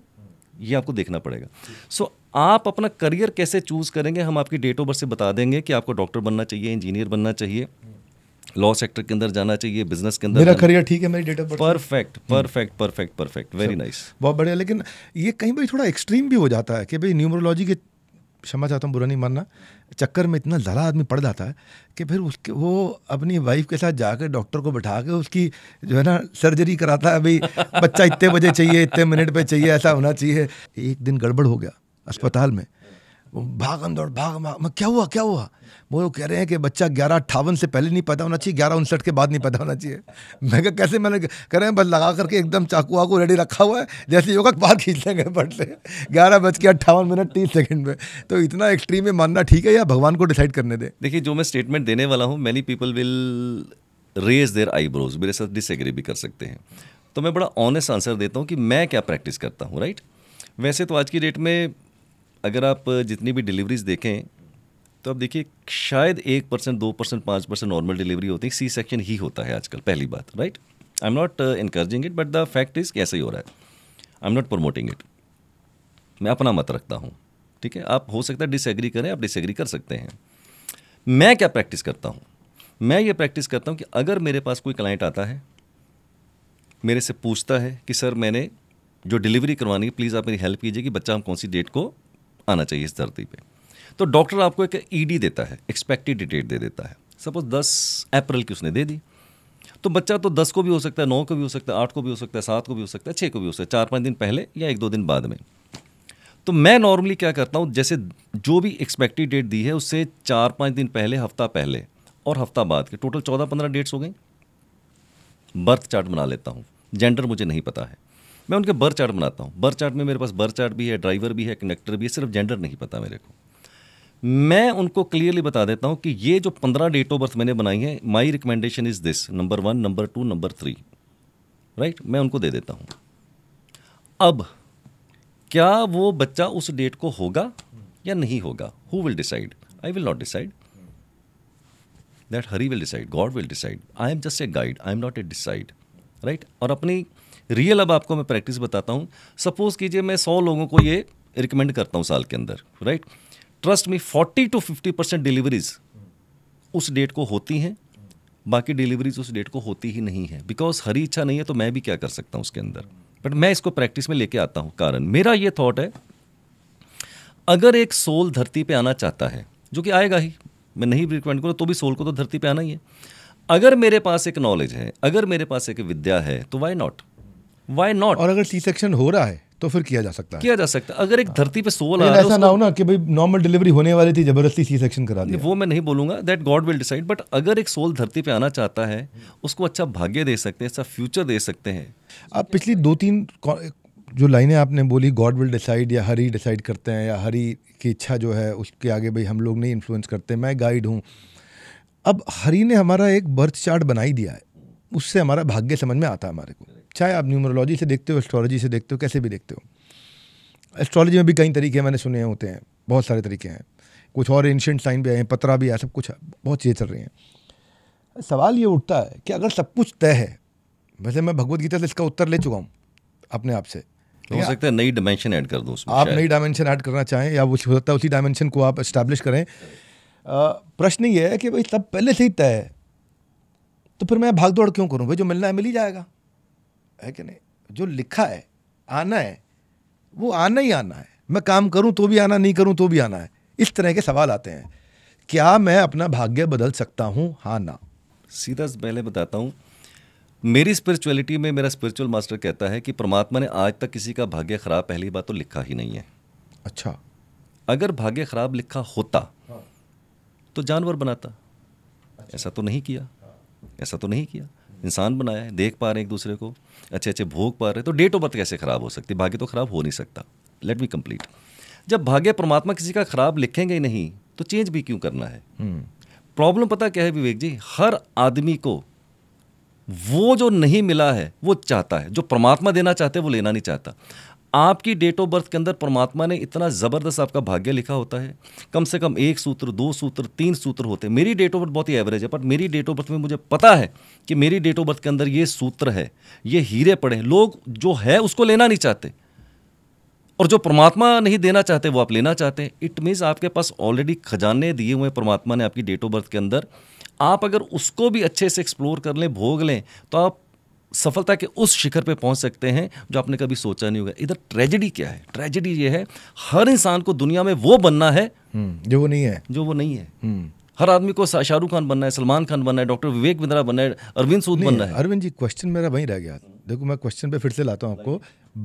ये आपको देखना पड़ेगा सो so, आप अपना करियर कैसे चूज़ करेंगे हम आपकी डेट ऑफ बर्थ से बता देंगे कि आपको डॉक्टर बनना चाहिए इंजीनियर बनना चाहिए लॉ सेक्टर के अंदर जाना चाहिए बिजनेस के अंदर मेरा करियर ठीक है मेरी date of birth perfect perfect perfect perfect very nice बहुत बढ़िया
लेकिन ये कहीं भाई थोड़ा एक्सट्रीम भी हो जाता है कि भाई न्यूमरोलॉजी के क्षमा चाहता हूँ बुरा नहीं मानना चक्कर में इतना ज़रा आदमी पड़ जाता है कि फिर उसके वो अपनी वाइफ के साथ जाकर डॉक्टर को बैठा के उसकी जो है ना सर्जरी कराता है भाई बच्चा इतने बजे चाहिए इतने मिनट पे चाहिए ऐसा होना चाहिए एक दिन गड़बड़ हो गया अस्पताल में भागन दौड़ भाग भाग मैं क्या हुआ क्या हुआ वो कह रहे हैं कि बच्चा ग्यारह अट्ठावन से पहले नहीं पैदा होना चाहिए ग्यारह उनसठ के बाद नहीं पैदा होना चाहिए मैं कहा कैसे मैंने कह रहे हैं बस लगा करके एकदम चाकू वाकू रेडी रखा हुआ है जैसे योगा बाहर खींच लेंगे बट से ग्यारह बज के अट्ठावन मिनट तीस सेकंड में तो इतना एक्सट्रीम में मानना ठीक है या भगवान को डिसाइड करने दें
देखिए जो मैं स्टेटमेंट देने वाला हूँ many people will raise their eyebrows मेरे साथ डिसएग्री भी कर सकते हैं तो मैं बड़ा ऑनेस्ट आंसर देता हूँ कि मैं क्या प्रैक्टिस करता हूँ राइट वैसे तो आज की डेट में अगर आप जितनी भी डिलीवरीज देखें तो आप देखिए शायद एक परसेंट दो परसेंट पाँच परसेंट नॉर्मल डिलीवरी होती है सी सेक्शन ही होता है आजकल पहली बात right I am not encouraging it but the fact is कैसे ही हो रहा है I am not promoting it मैं अपना मत रखता हूँ ठीक है आप हो सकता है डिसएग्री करें आप डिसएग्री कर सकते हैं मैं क्या प्रैक्टिस करता हूँ मैं ये प्रैक्टिस करता हूँ कि अगर मेरे पास कोई क्लाइंट आता है मेरे से पूछता है कि सर मैंने जो डिलीवरी करवानी है प्लीज़ आप मेरी हेल्प कीजिए कि बच्चा हम कौन सी डेट को आना चाहिए इस धरती पे तो डॉक्टर आपको एक ईडी e देता है एक्सपेक्टेड डेट दे देता है सपोज दस अप्रैल की उसने दे दी तो बच्चा तो दस को भी हो सकता है नौ को भी हो सकता है आठ को भी हो सकता है सात को भी हो सकता है छः को भी हो सकता है चार पाँच दिन पहले या एक दो दिन बाद में तो मैं नॉर्मली क्या करता हूँ जैसे जो भी एक्सपेक्टेड डेट दी है उससे चार पाँच दिन पहले हफ्ता पहले और हफ्ता बाद के टोटल चौदह पंद्रह डेट्स हो गई बर्थ चार्ट बना लेता हूँ जेंडर मुझे नहीं पता है मैं उनके बर चार्ट बनाता हूँ बर चार्ट में मेरे पास बर चार्ट भी है ड्राइवर भी है कनेक्टर भी है सिर्फ जेंडर नहीं पता मेरे को मैं उनको क्लियरली बता देता हूँ कि ये जो पंद्रह डेट ऑफ बर्थ मैंने बनाई है my recommendation is this number one number two number three right मैं उनको दे देता हूँ अब क्या वो बच्चा उस डेट को होगा या नहीं होगा who will decide I will not decide that Hari will decide God will decide I am just a guide I am not a decide right और अपनी रियल अब आपको मैं प्रैक्टिस बताता हूँ सपोज़ कीजिए मैं सौ लोगों को ये रिकमेंड करता हूँ साल के अंदर right trust me forty two fifty percent deliveries उस डेट को होती हैं बाकी डिलीवरीज उस डेट को होती ही नहीं है बिकॉज हरी इच्छा नहीं है तो मैं भी क्या कर सकता हूँ उसके अंदर बट मैं इसको प्रैक्टिस में लेके आता हूँ कारण मेरा ये थॉट है अगर एक सोल धरती पे आना चाहता है जो कि आएगा ही मैं नहीं रिकमेंड करूँ तो भी सोल को तो धरती पे आना ही है अगर मेरे पास एक नॉलेज है अगर मेरे पास एक विद्या है तो वाई नॉट वाई नॉट और अगर सी सेक्शन
हो रहा है तो फिर किया जा सकता है
किया जा सकता है अगर एक धरती पे सोल आ रहा ऐसा ना
हो ना कि भाई नॉर्मल डिलीवरी होने वाली थी जबरदस्ती सी सेक्शन करा दिया
वो मैं नहीं बोलूंगा that God will decide but अगर एक सोल धरती पे आना चाहता है उसको अच्छा भाग्य दे सकते हैं अच्छा फ्यूचर दे सकते हैं
आप पिछली दो तीन जो लाइनें आपने बोली गॉड विल डिसाइड या हरी डिसाइड करते हैं या हरी की इच्छा जो है उसके आगे भाई हम लोग नहीं इन्फ्लुएंस करते मैं गाइड हूँ अब हरी ने हमारा एक बर्थ चार्ट बनाई दिया है उससे हमारा भाग्य समझ में आता है हमारे को चाहे आप न्यूमरोलॉजी से देखते हो एस्ट्रोलॉजी से देखते हो कैसे भी देखते हो एस्ट्रोलॉजी में भी कई तरीके मैंने सुने होते हैं बहुत सारे तरीके हैं कुछ और एंशियंट साइन भी आए हैं पत्रा भी आया सब कुछ बहुत चीज़ें चल रही हैं सवाल ये उठता है कि अगर सब कुछ तय है वैसे मैं भगवत गीता से इसका उत्तर ले चुका हूँ अपने आप से हो सकता
है नई डायमेंशन ऐड कर दो उसमें आप नई
डायमेंशन ऐड करना चाहें या हो सकता है उसी डायमेंशन को आप इस्टेब्लिश करें प्रश्न ये है कि भाई सब पहले से ही तय है तो फिर मैं भाग दौड़ क्यों करूँ भाई जो मिलना है मिल ही जाएगा है कि नहीं जो लिखा है आना है वो आना ही आना है मैं काम करूं तो भी आना नहीं करूं तो भी आना है इस तरह के सवाल आते हैं क्या मैं अपना भाग्य बदल सकता हूं हाँ ना
सीधा पहले बताता हूं मेरी स्पिरिचुअलिटी में मेरा स्पिरिचुअल मास्टर कहता है कि परमात्मा ने आज तक किसी का भाग्य खराब पहली बात तो लिखा ही नहीं है अच्छा अगर भाग्य खराब लिखा होता हाँ। तो जानवर बनाता अच्छा। ऐसा तो नहीं किया हाँ। ऐसा तो नहीं किया इंसान बनाया है देख पा रहे हैं एक दूसरे को अच्छे अच्छे भोग पा रहे हैं तो डेट ऑफ बर्थ कैसे खराब हो सकती भाग्य तो खराब हो नहीं सकता लेट मी कंप्लीट जब भाग्य परमात्मा किसी का खराब लिखेंगे नहीं तो चेंज भी क्यों करना है प्रॉब्लम हम्म। पता क्या है विवेक जी हर आदमी को वो जो नहीं मिला है वो चाहता है जो परमात्मा देना चाहते हैं वो लेना नहीं चाहता आपकी डेट ऑफ बर्थ के अंदर परमात्मा ने इतना ज़बरदस्त आपका भाग्य लिखा होता है कम से कम एक सूत्र दो सूत्र तीन सूत्र होते हैं मेरी डेट ऑफ बर्थ बहुत ही एवरेज है पर मेरी डेट ऑफ बर्थ में मुझे पता है कि मेरी डेट ऑफ बर्थ के अंदर ये सूत्र है ये हीरे पड़े हैं लोग जो है उसको लेना नहीं चाहते और जो परमात्मा नहीं देना चाहते वो आप लेना चाहते हैं इट मीन्स आपके पास ऑलरेडी खजाने दिए हुए परमात्मा ने आपकी डेट ऑफ बर्थ के अंदर आप अगर उसको भी अच्छे से एक्सप्लोर कर लें भोग लें तो आप सफलता के उस शिखर पे पहुंच सकते हैं जो आपने कभी सोचा नहीं होगा इधर ट्रेजेडी क्या है ट्रेजेडी ये है हर इंसान को दुनिया में वो बनना है हम्म, जो वो नहीं है जो वो नहीं है हम्म। हर आदमी को शाहरुख खान बनना है सलमान खान बनना है डॉक्टर विवेक बिंद्रा बनना है अरविंद सूद बनना है
अरविंद जी क्वेश्चन मेरा वहीं रह गया देखो मैं क्वेश्चन पे फिर से लाता हूँ आपको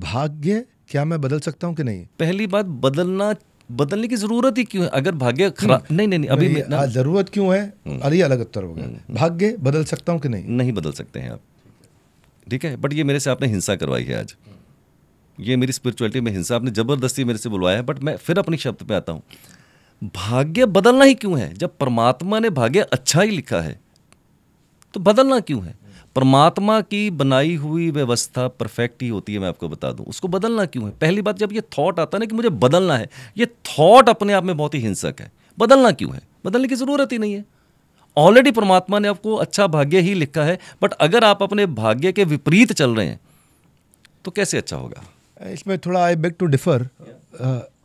भाग्य क्या मैं बदल सकता हूँ कि नहीं
पहली बात बदलना बदलने की जरूरत ही क्यों है अगर भाग्य हम्म। खराब नहीं नहीं नहीं अभी हाँ,
जरूरत क्यों है अरे अलग उत्तर हो गया भाग्य बदल सकता हूँ कि
नहीं नहीं बदल सकते हैं आप ठीक है बट ये मेरे से आपने हिंसा करवाई है आज ये मेरी स्पिरिचुअलिटी में हिंसा आपने ज़बरदस्ती मेरे से बुलवाया है बट मैं फिर अपने शब्द पे आता हूँ भाग्य बदलना ही क्यों है जब परमात्मा ने भाग्य अच्छा ही लिखा है तो बदलना क्यों है परमात्मा की बनाई हुई व्यवस्था परफेक्ट ही होती है मैं आपको बता दूं उसको बदलना क्यों है पहली बात जब ये थॉट आता है ना कि मुझे बदलना है ये थॉट अपने आप में बहुत ही हिंसक है बदलना क्यों है बदलने की ज़रूरत ही नहीं है ऑलरेडी परमात्मा ने आपको अच्छा भाग्य ही लिखा है बट अगर आप अपने भाग्य के विपरीत चल रहे हैं तो कैसे अच्छा होगा
इसमें थोड़ा आई बेग टू डिफर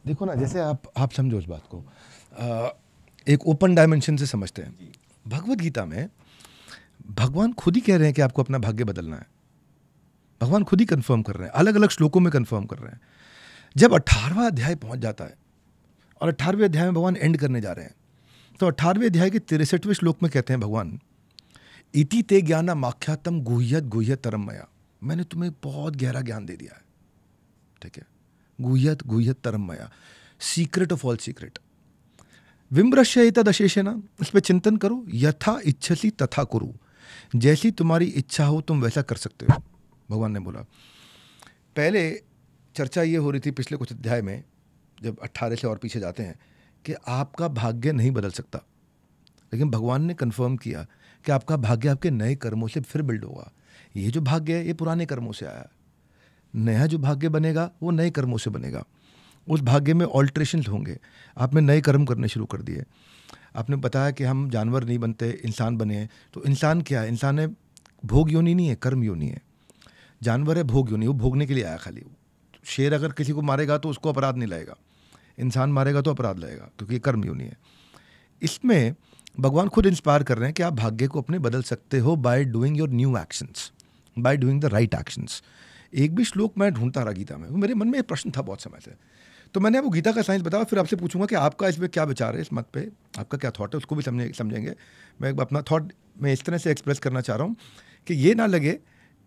देखो ना जैसे आप आप समझो उस बात को आ, uh, एक ओपन डायमेंशन से समझते हैं भगवत गीता में भगवान खुद ही कह रहे हैं कि आपको अपना भाग्य बदलना है भगवान खुद ही कंफर्म कर रहे हैं अलग अलग श्लोकों में कंफर्म कर रहे हैं जब अठारवा अध्याय पहुंच जाता है और अट्ठारहवें अध्याय में भगवान एंड करने जा रहे हैं तो अठारहवें अध्याय के तिरसठवें श्लोक में कहते हैं भगवान इति ते ज्ञान माख्यातम गुह्यत गुह्य तरम मया मैंने तुम्हें बहुत गहरा ज्ञान दे दिया है ठीक है गुह्यत गुह्यत तरम मया सीक्रेट ऑफ ऑल सीक्रेट विमृश्य ना इस पर चिंतन करो यथा इच्छसी तथा करु जैसी तुम्हारी इच्छा हो तुम वैसा कर सकते हो भगवान ने बोला पहले चर्चा ये हो रही थी पिछले कुछ अध्याय में जब अट्ठारह से और पीछे जाते हैं कि आपका भाग्य नहीं बदल सकता लेकिन भगवान ने कंफर्म किया कि आपका भाग्य आपके नए कर्मों से फिर बिल्ड होगा ये जो भाग्य है ये पुराने कर्मों से आया नया जो भाग्य बनेगा वो नए कर्मों से बनेगा उस भाग्य में ऑल्ट्रेशन होंगे आपने नए कर्म करने शुरू कर दिए आपने बताया कि हम जानवर नहीं बनते इंसान बने हैं तो इंसान क्या है इंसान है भोग योनि नहीं है कर्म योनि है जानवर है भोग योनि वो भोगने के लिए आया खाली शेर अगर किसी को मारेगा तो उसको अपराध नहीं लाएगा इंसान मारेगा तो अपराध लगेगा क्योंकि ये कर्म योनि है इसमें भगवान खुद इंस्पायर कर रहे हैं कि आप भाग्य को अपने बदल सकते हो by doing your new actions by doing the right actions एक भी श्लोक मैं ढूंढता रहा गीता में मेरे मन में एक प्रश्न था बहुत समय से तो मैंने वो गीता का साइंस बताया फिर आपसे पूछूंगा कि आपका इसमें क्या विचार है इस मत पे आपका क्या थॉट है उसको भी समझे समझेंगे मैं अपना थॉट मैं इस तरह से एक्सप्रेस करना चाह रहा हूँ कि ये ना लगे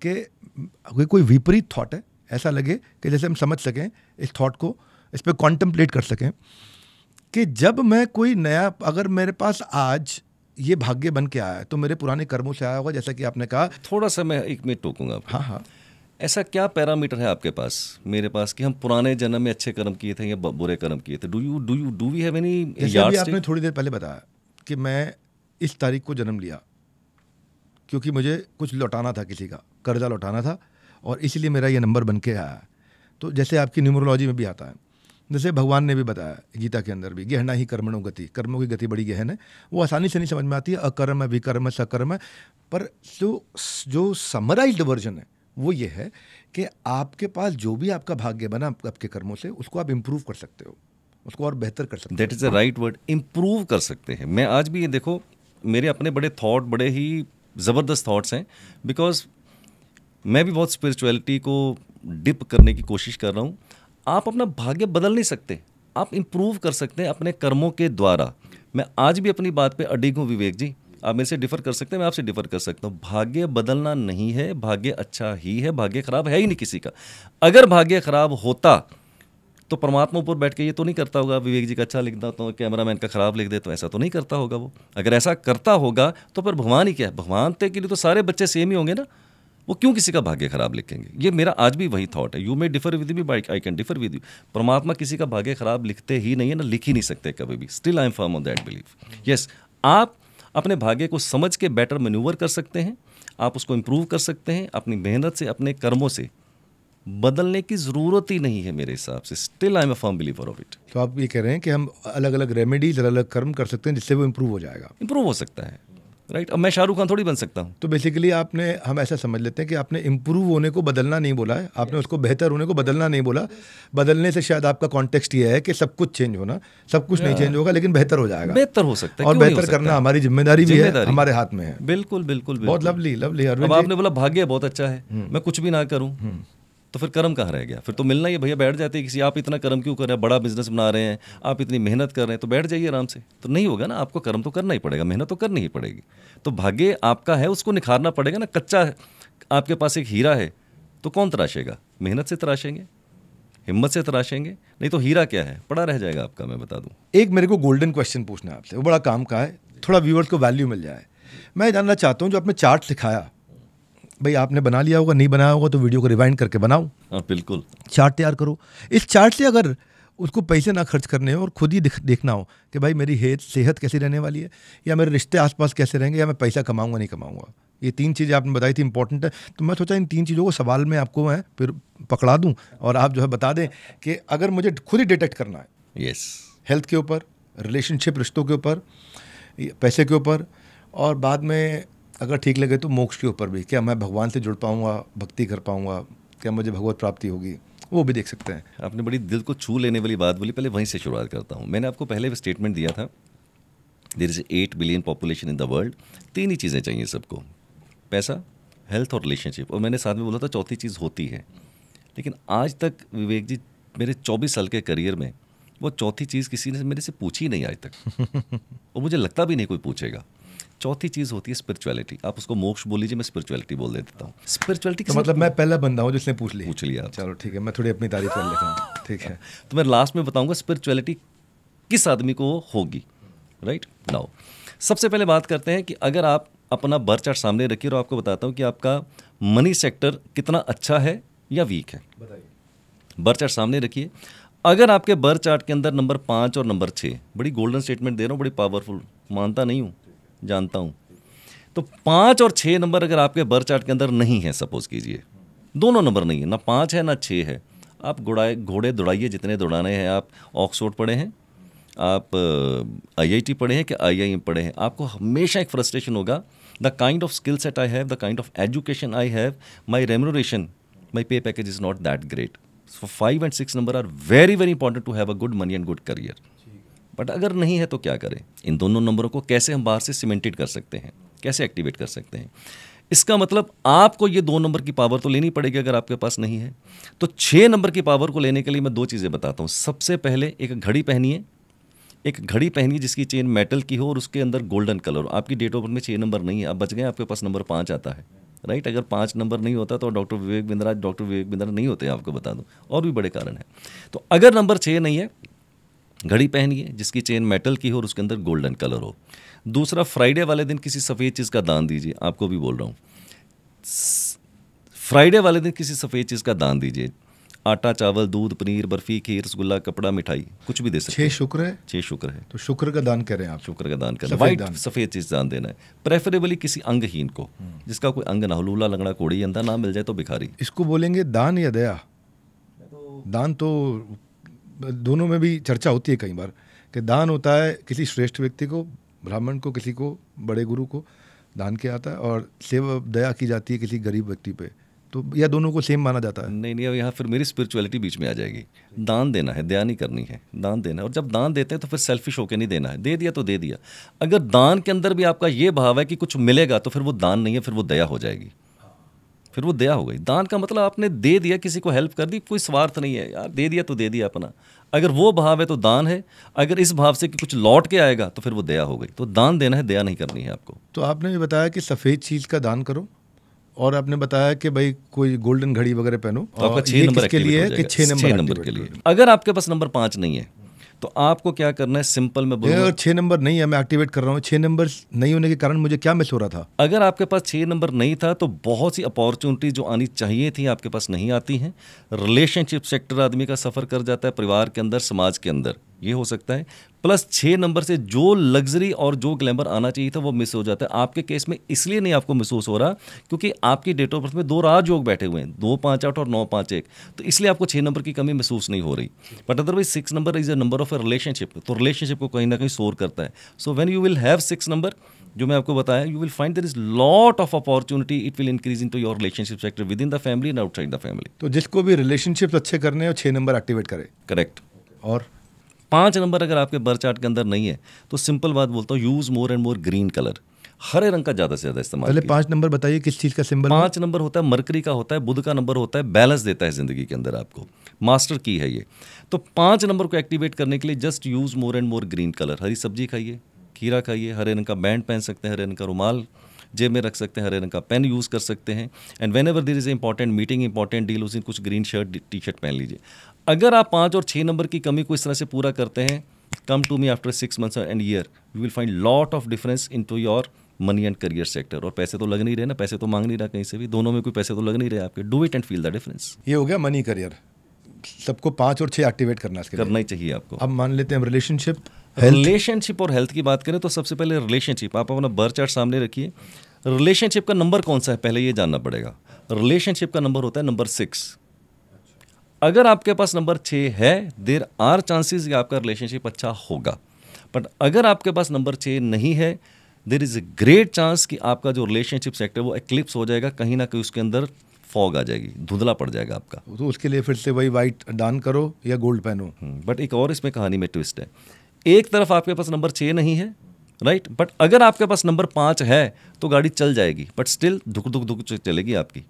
कि कोई विपरीत थॉट है ऐसा लगे कि जैसे हम समझ सकें इस थॉट को इस पर कॉन्टम्पलेट कर सकें कि जब मैं कोई नया अगर मेरे पास आज ये भाग्य बन के आया तो मेरे पुराने कर्मों से आया होगा जैसा कि
आपने कहा थोड़ा सा मैं एक मिनट टोकूंगा हाँ हाँ ऐसा क्या पैरामीटर है आपके पास मेरे पास कि हम पुराने जन्म में अच्छे कर्म किए थे या बुरे कर्म किए थे do you do you do we have any आपने
थोड़ी देर पहले बताया कि मैं इस तारीख को जन्म लिया क्योंकि मुझे कुछ लौटाना था किसी का कर्जा लौटाना था और इसलिए मेरा ये नंबर बन के आया तो जैसे आपकी न्यूमरोलॉजी में भी आता है जैसे भगवान ने भी बताया गीता के अंदर भी गहना ही कर्मणों गति कर्मों की गति बड़ी गहन है वो आसानी से नहीं समझ में आती है अकर्म विकर्म सकर्म पर जो जो समराइज्ड वर्जन है वो ये है कि आपके पास जो भी आपका भाग्य बना आपके कर्मों से उसको आप इम्प्रूव कर सकते हो उसको और बेहतर कर सकते that is a right
word improve कर सकते हैं मैं आज भी ये देखो मेरे अपने बड़े थॉट बड़े ही ज़बरदस्त थाट्स हैं बिकॉज मैं भी बहुत स्पिरिचुअलिटी को डिप करने की कोशिश कर रहा हूँ आप अपना भाग्य बदल नहीं सकते आप इम्प्रूव कर सकते हैं अपने कर्मों के द्वारा मैं आज भी अपनी बात पे अडिग हूँ विवेक जी आप मेरे से डिफर कर सकते हैं मैं आपसे डिफर कर सकता हूँ भाग्य बदलना नहीं है भाग्य अच्छा ही है भाग्य खराब है ही नहीं किसी का अगर भाग्य खराब होता तो परमात्मा ऊपर बैठ के ये तो नहीं करता होगा विवेक जी का अच्छा लिख देता हूँ कैमरा मैन का खराब लिख दे तो ऐसा तो नहीं करता होगा वो अगर ऐसा करता होगा तो फिर भगवान ही क्या है भगवान तो के लिए तो सारे बच्चे सेम ही होंगे ना वो क्यों किसी का भाग्य खराब लिखेंगे ये मेरा आज भी वही थॉट है you may differ with me by I can differ with you परमात्मा किसी का भाग्य खराब लिखते ही नहीं है ना लिख ही नहीं सकते कभी भी still I am firm on that believe yes आप अपने भाग्य को समझ के बेटर मेन्यूवर कर सकते हैं आप उसको इम्प्रूव कर सकते हैं अपनी मेहनत से अपने कर्मों से बदलने की ज़रूरत ही नहीं है मेरे हिसाब से still I am a firm believer of it
तो आप ये कह रहे हैं कि हम अलग अलग रेमेडीज अलग अलग कर्म कर सकते हैं जिससे वो इम्प्रूव हो जाएगा इम्प्रूव हो सकता
है राइट अब मैं शाहरुख खान थोड़ी बन सकता हूँ
तो बेसिकली आपने हम ऐसा समझ लेते हैं कि आपने इम्प्रूव होने को बदलना नहीं बोला है आपने उसको बेहतर होने को बदलना नहीं बोला बदलने से शायद आपका कॉन्टेक्स्ट यह है कि सब कुछ चेंज होना सब कुछ नहीं चेंज होगा लेकिन बेहतर हो जाएगा बेहतर हो सकता है और बेहतर करना हमारी जिम्मेदारी भी है हमारे हाथ में है बिल्कुल बिल्कुल बहुत लवली लवली आपने
बोला भाग्य बहुत अच्छा है हम्म। मैं कुछ भी ना करूँ हम्म। तो फिर कर्म कहाँ रह गया फिर तो मिलना ही भैया बैठ जाते किसी आप इतना कर्म क्यों कर रहे हैं बड़ा बिजनेस बना रहे हैं आप इतनी मेहनत कर रहे हैं तो बैठ जाइए आराम से तो नहीं होगा ना आपको कर्म तो करना ही पड़ेगा मेहनत तो करनी ही पड़ेगी तो भाग्य आपका है उसको निखारना पड़ेगा ना कच्चा आपके पास एक हीरा है तो कौन तराशेगा मेहनत से तराशेंगे हिम्मत से तराशेंगे नहीं तो हीरा क्या है पड़ा रह जाएगा आपका मैं बता दूं
एक मेरे को गोल्डन क्वेश्चन पूछना है आपसे वो बड़ा काम का है थोड़ा व्यूअर्स को वैल्यू मिल जाए मैं जानना चाहता हूँ जो आपने चार्ट लिखाया भाई आपने बना लिया होगा नहीं बनाया होगा तो वीडियो को रिवाइंड करके बनाओ हाँ बिल्कुल चार्ट तैयार करो इस चार्ट से अगर उसको पैसे ना खर्च करने हो और खुद ही देखना हो कि भाई मेरी हेत सेहत कैसी रहने वाली है या मेरे रिश्ते आसपास कैसे रहेंगे या मैं पैसा कमाऊंगा नहीं कमाऊंगा ये तीन चीज़ें आपने बताई थी इंपॉर्टेंट है तो मैं सोचा इन तीन चीज़ों को सवाल में आपको मैं फिर पकड़ा दूँ और आप जो है बता दें कि अगर मुझे खुद ही डिटेक्ट करना है यस yes. हेल्थ के ऊपर रिलेशनशिप रिश्तों के ऊपर पैसे के ऊपर और बाद में अगर ठीक लगे तो मोक्ष के ऊपर भी क्या मैं भगवान से जुड़ पाऊँगा भक्ति कर पाऊँगा क्या मुझे भगवत प्राप्ति होगी वो भी देख
सकते हैं आपने बड़ी दिल को छू लेने वाली बात बोली पहले वहीं से शुरुआत करता हूँ मैंने आपको पहले भी स्टेटमेंट दिया था there is eight billion population in the world तीन ही चीज़ें चाहिए सबको पैसा हेल्थ और रिलेशनशिप और मैंने साथ में बोला था चौथी चीज़ होती है लेकिन आज तक विवेक जी मेरे चौबीस साल के करियर में वो चौथी चीज़ किसी ने मेरे से पूछी नहीं आज तक और मुझे लगता भी नहीं कोई पूछेगा चौथी चीज़ होती है स्पिरिचुअलिटी आप उसको मोक्ष बोल लीजिए मैं स्पिरिचुअलिटी बोल देता हूँ
स्पिरिचुअलिटी तो मतलब मैं पहला बंदा हूँ जिसने पूछ ली पूछ लिया चलो ठीक है मैं थोड़ी अपनी
तारीफ कर लेता हूँ ठीक है तो मैं लास्ट में बताऊंगा स्पिरिचुअलिटी किस आदमी को होगी राइट नाउ सबसे पहले बात करते हैं कि अगर आप अपना बर्थ चार्ट सामने रखिए और आपको बताता हूँ कि आपका मनी सेक्टर कितना अच्छा है या वीक है बर्थ चार्ट सामने रखिए अगर आपके बर्थ चार्ट के अंदर नंबर पाँच और नंबर छः बड़ी गोल्डन स्टेटमेंट दे रहा हूँ बड़ी पावरफुल मानता नहीं हूँ जानता हूँ तो पाँच और छः नंबर अगर आपके बर चार्ट के अंदर नहीं है सपोज कीजिए दोनों नंबर नहीं है ना पाँच है ना छः है आप घुड़ाए घोड़े दौड़ाइए जितने दौड़ाने हैं आप ऑक्सफोर्ड पढ़े हैं आप आईआईटी uh, पढ़े हैं कि आईआईएम पढ़े हैं आपको हमेशा एक फ्रस्ट्रेशन होगा the kind of skill set I have the kind of education I have my remuneration my pay package is not that great so five and six number are very very important to have a good money and good career but अगर नहीं है तो क्या करें इन दोनों नंबरों को कैसे हम बाहर से सीमेंटेड कर सकते हैं कैसे एक्टिवेट कर सकते हैं इसका मतलब आपको ये दो नंबर की पावर तो लेनी पड़ेगी अगर आपके पास नहीं है तो छः नंबर की पावर को लेने के लिए मैं दो चीज़ें बताता हूँ सबसे पहले एक घड़ी पहनिए एक घड़ी पहनिए जिसकी चेन मेटल की हो और उसके अंदर गोल्डन कलर आपकी डेट ऑफ बर्थ में छः नंबर नहीं है आप बच गए आपके पास नंबर पाँच आता है राइट अगर पाँच नंबर नहीं होता तो डॉक्टर विवेक बिंद्रा डॉक्टर विवेक बिंद्रा नहीं होते आपको बता दूँ और भी बड़े कारण हैं तो अगर नंबर छः नहीं है घड़ी पहनिए जिसकी चेन मेटल की हो और उसके अंदर गोल्डन कलर हो दूसरा फ्राइडे वाले दिन किसी सफ़ेद चीज़ का दान दीजिए आपको भी बोल रहा हूँ फ्राइडे वाले दिन किसी सफ़ेद चीज़ का दान दीजिए आटा चावल दूध पनीर बर्फी खीर रसगुल्ला कपड़ा मिठाई कुछ भी दे सकते छः शुक्र है छः शुक्र है तो शुक्र का दान कर रहे हैं आप शुक्र का दान कर रहे हैं सफ़ेद चीज़ दान देना है प्रेफरेबली किसी अंगहीन को जिसका कोई अंग ना लूला लंगड़ा कोड़ी अंधा ना मिल जाए तो भिखारी
इसको बोलेंगे दान या दया तो- दान तो दोनों में भी चर्चा होती है कई बार कि दान होता है किसी श्रेष्ठ व्यक्ति को ब्राह्मण को किसी को बड़े गुरु को दान किया जाता है और सेवा दया की जाती है किसी गरीब व्यक्ति पे तो या दोनों को सेम माना जाता है
नहीं नहीं अब यहाँ फिर मेरी स्पिरिचुअलिटी बीच में आ जाएगी दान देना है दया नहीं करनी है दान देना है और जब दान देते हैं तो फिर सेल्फिश होकर नहीं देना है दे दिया तो दे दिया अगर दान के अंदर भी आपका ये भाव है कि कुछ मिलेगा तो फिर वो दान नहीं है फिर वो दया हो जाएगी फिर वो दया हो गई दान का मतलब आपने दे दिया किसी को हेल्प कर दी कोई स्वार्थ नहीं है यार दे दिया तो दे दिया अपना अगर वो भाव है तो दान है अगर इस भाव से कि कुछ लौट के आएगा तो फिर वो दया हो गई तो दान देना है दया नहीं करनी है आपको
तो आपने ये बताया कि सफ़ेद चीज़ का दान करो और आपने बताया कि भाई कोई गोल्डन घड़ी वगैरह पहनो तो आपका छः नंबर के लिए कि छः नंबर के लिए
अगर आपके पास नंबर पाँच नहीं है तो आपको क्या करना है सिंपल में बोलूँगा छह
नंबर नहीं है मैं एक्टिवेट कर रहा हूँ छह नंबर नहीं होने के कारण मुझे क्या मिस हो रहा था
अगर आपके पास छह नंबर नहीं था तो बहुत सी अपॉर्चुनिटी जो आनी चाहिए थी आपके पास नहीं आती हैं रिलेशनशिप सेक्टर आदमी का सफ़र कर जाता है परिवार के अंदर समाज के अंदर ये हो सकता है प्लस छः नंबर से जो लग्जरी और जो ग्लैमर आना चाहिए था वो मिस हो जाता है आपके केस में इसलिए नहीं आपको महसूस हो रहा क्योंकि आपकी डेट ऑफ बर्थ में दो राज योग बैठे हुए हैं दो पाँच आठ और नौ पाँच एक तो इसलिए आपको छः नंबर की कमी महसूस नहीं हो रही but otherwise six number is a number of a relationship तो रिलेशनशिप को कहीं ना कहीं सोर करता है so when you will have six number जो मैं आपको बताया you will find there is lot of opportunity it will increase into your relationship sector within the family and outside the family
तो जिसको भी relationship अच्छे करने और छः नंबर एक्टिवेट करें
करेक्ट और पाँच नंबर अगर आपके बर चार्ट के अंदर नहीं है तो सिंपल बात बोलता हूँ use more and more green colour हरे रंग का ज़्यादा से ज़्यादा इस्तेमाल पहले पांच नंबर बताइए किस चीज़ का सिंबल पांच नंबर होता है मरकरी का होता है बुध का नंबर होता है बैलेंस देता है ज़िंदगी के अंदर आपको मास्टर की है ये तो पांच नंबर को एक्टिवेट करने के लिए just use more and more green colour हरी सब्जी खाइए खीरा खाइए हरे रंग का बैंड पहन सकते हैं हरे रंग का रुमाल जेब में रख सकते हैं हरे रंग का पेन यूज़ कर सकते हैं and whenever there is important meeting important deal उस कुछ ग्रीन शर्ट टी शर्ट पहन लीजिए अगर आप पाँच और छः नंबर की कमी को इस तरह से पूरा करते हैं come to me after six months and year you will find lot of difference into your money and career sector और पैसे तो लग नहीं रहे ना पैसे तो मांग नहीं रहा कहीं से भी दोनों में कोई पैसे तो लग नहीं रहे आपके do it and feel the difference ये हो गया मनी करियर सबको पाँच और छः एक्टिवेट करना करना ही चाहिए आपको अब मान लेते हैं रिलेशनशिप रिलेशनशिप और हेल्थ की बात करें तो सबसे पहले रिलेशनशिप आप अपना बर्थ चार्ट सामने रखिए रिलेशनशिप का नंबर कौन सा है पहले ये जानना पड़ेगा रिलेशनशिप का नंबर होता है नंबर सिक्स अगर आपके पास नंबर छः है देर आर चांसेस कि आपका रिलेशनशिप अच्छा होगा बट अगर आपके पास नंबर छः नहीं है there is a great chance कि आपका जो रिलेशनशिप सेक्टर वो एक्लिप्स हो जाएगा कहीं ना कहीं उसके अंदर फॉग आ जाएगी धुंधला पड़ जाएगा आपका तो उसके लिए फिर से वही वाइट डान करो या गोल्ड पहनो बट हम्म, एक और इसमें कहानी में ट्विस्ट है एक तरफ आपके पास नंबर छः नहीं है राइट right? बट अगर आपके पास नंबर पाँच है तो गाड़ी चल जाएगी बट स्टिल धुक धुक धुक चलेगी आपकी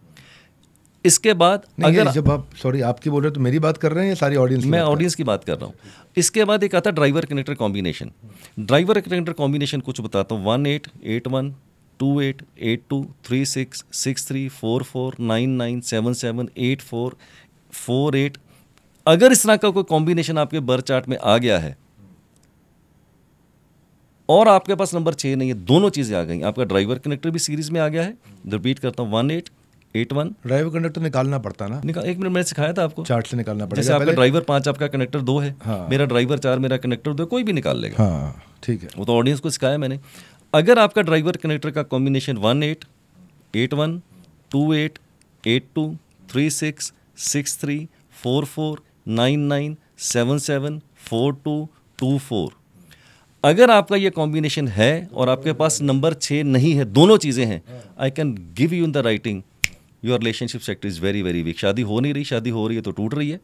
इसके बाद अगर जब
आप सॉरी आपकी बोल रहे हो तो मेरी बात कर
रहे हैं या सारी ऑडियंस मैं ऑडियंस की बात कर रहा हूँ इसके बाद एक आता driver connector combination driver connector combination कुछ बताता हूँ one eight eight one two eight eight two three six six three four four nine nine seven seven eight four four eight अगर इस तरह का कोई कॉम्बिनेशन आपके बर्थ चार्ट में आ गया है और आपके पास नंबर छः नहीं है दोनों चीज़ें आ गई आपका ड्राइवर कनेक्टर भी सीरीज में आ गया है रिपीट करता हूँ one eight eight one driver connector निकालना पड़ता ना निकाल एक मिनट मैंने सिखाया था आपको चार्ट से निकालना पड़ता जैसे आपका ड्राइवर पाँच आपका कनेक्टर दो है हाँ। मेरा ड्राइवर चार मेरा कनेक्टर दो कोई भी निकाल लेगा हाँ ठीक है वो तो ऑडियंस को सिखाया मैंने अगर आपका ड्राइवर कनेक्टर का combination one eight eight one two eight eight two three six six three four four nine nine seven seven four two two four अगर आपका ये कॉम्बिनेशन है और आपके पास नंबर छः नहीं है दोनों चीज़ें हैं I can give you in the writing your relationship sector is very very weak शादी हो नहीं रही शादी हो रही है तो टूट रही है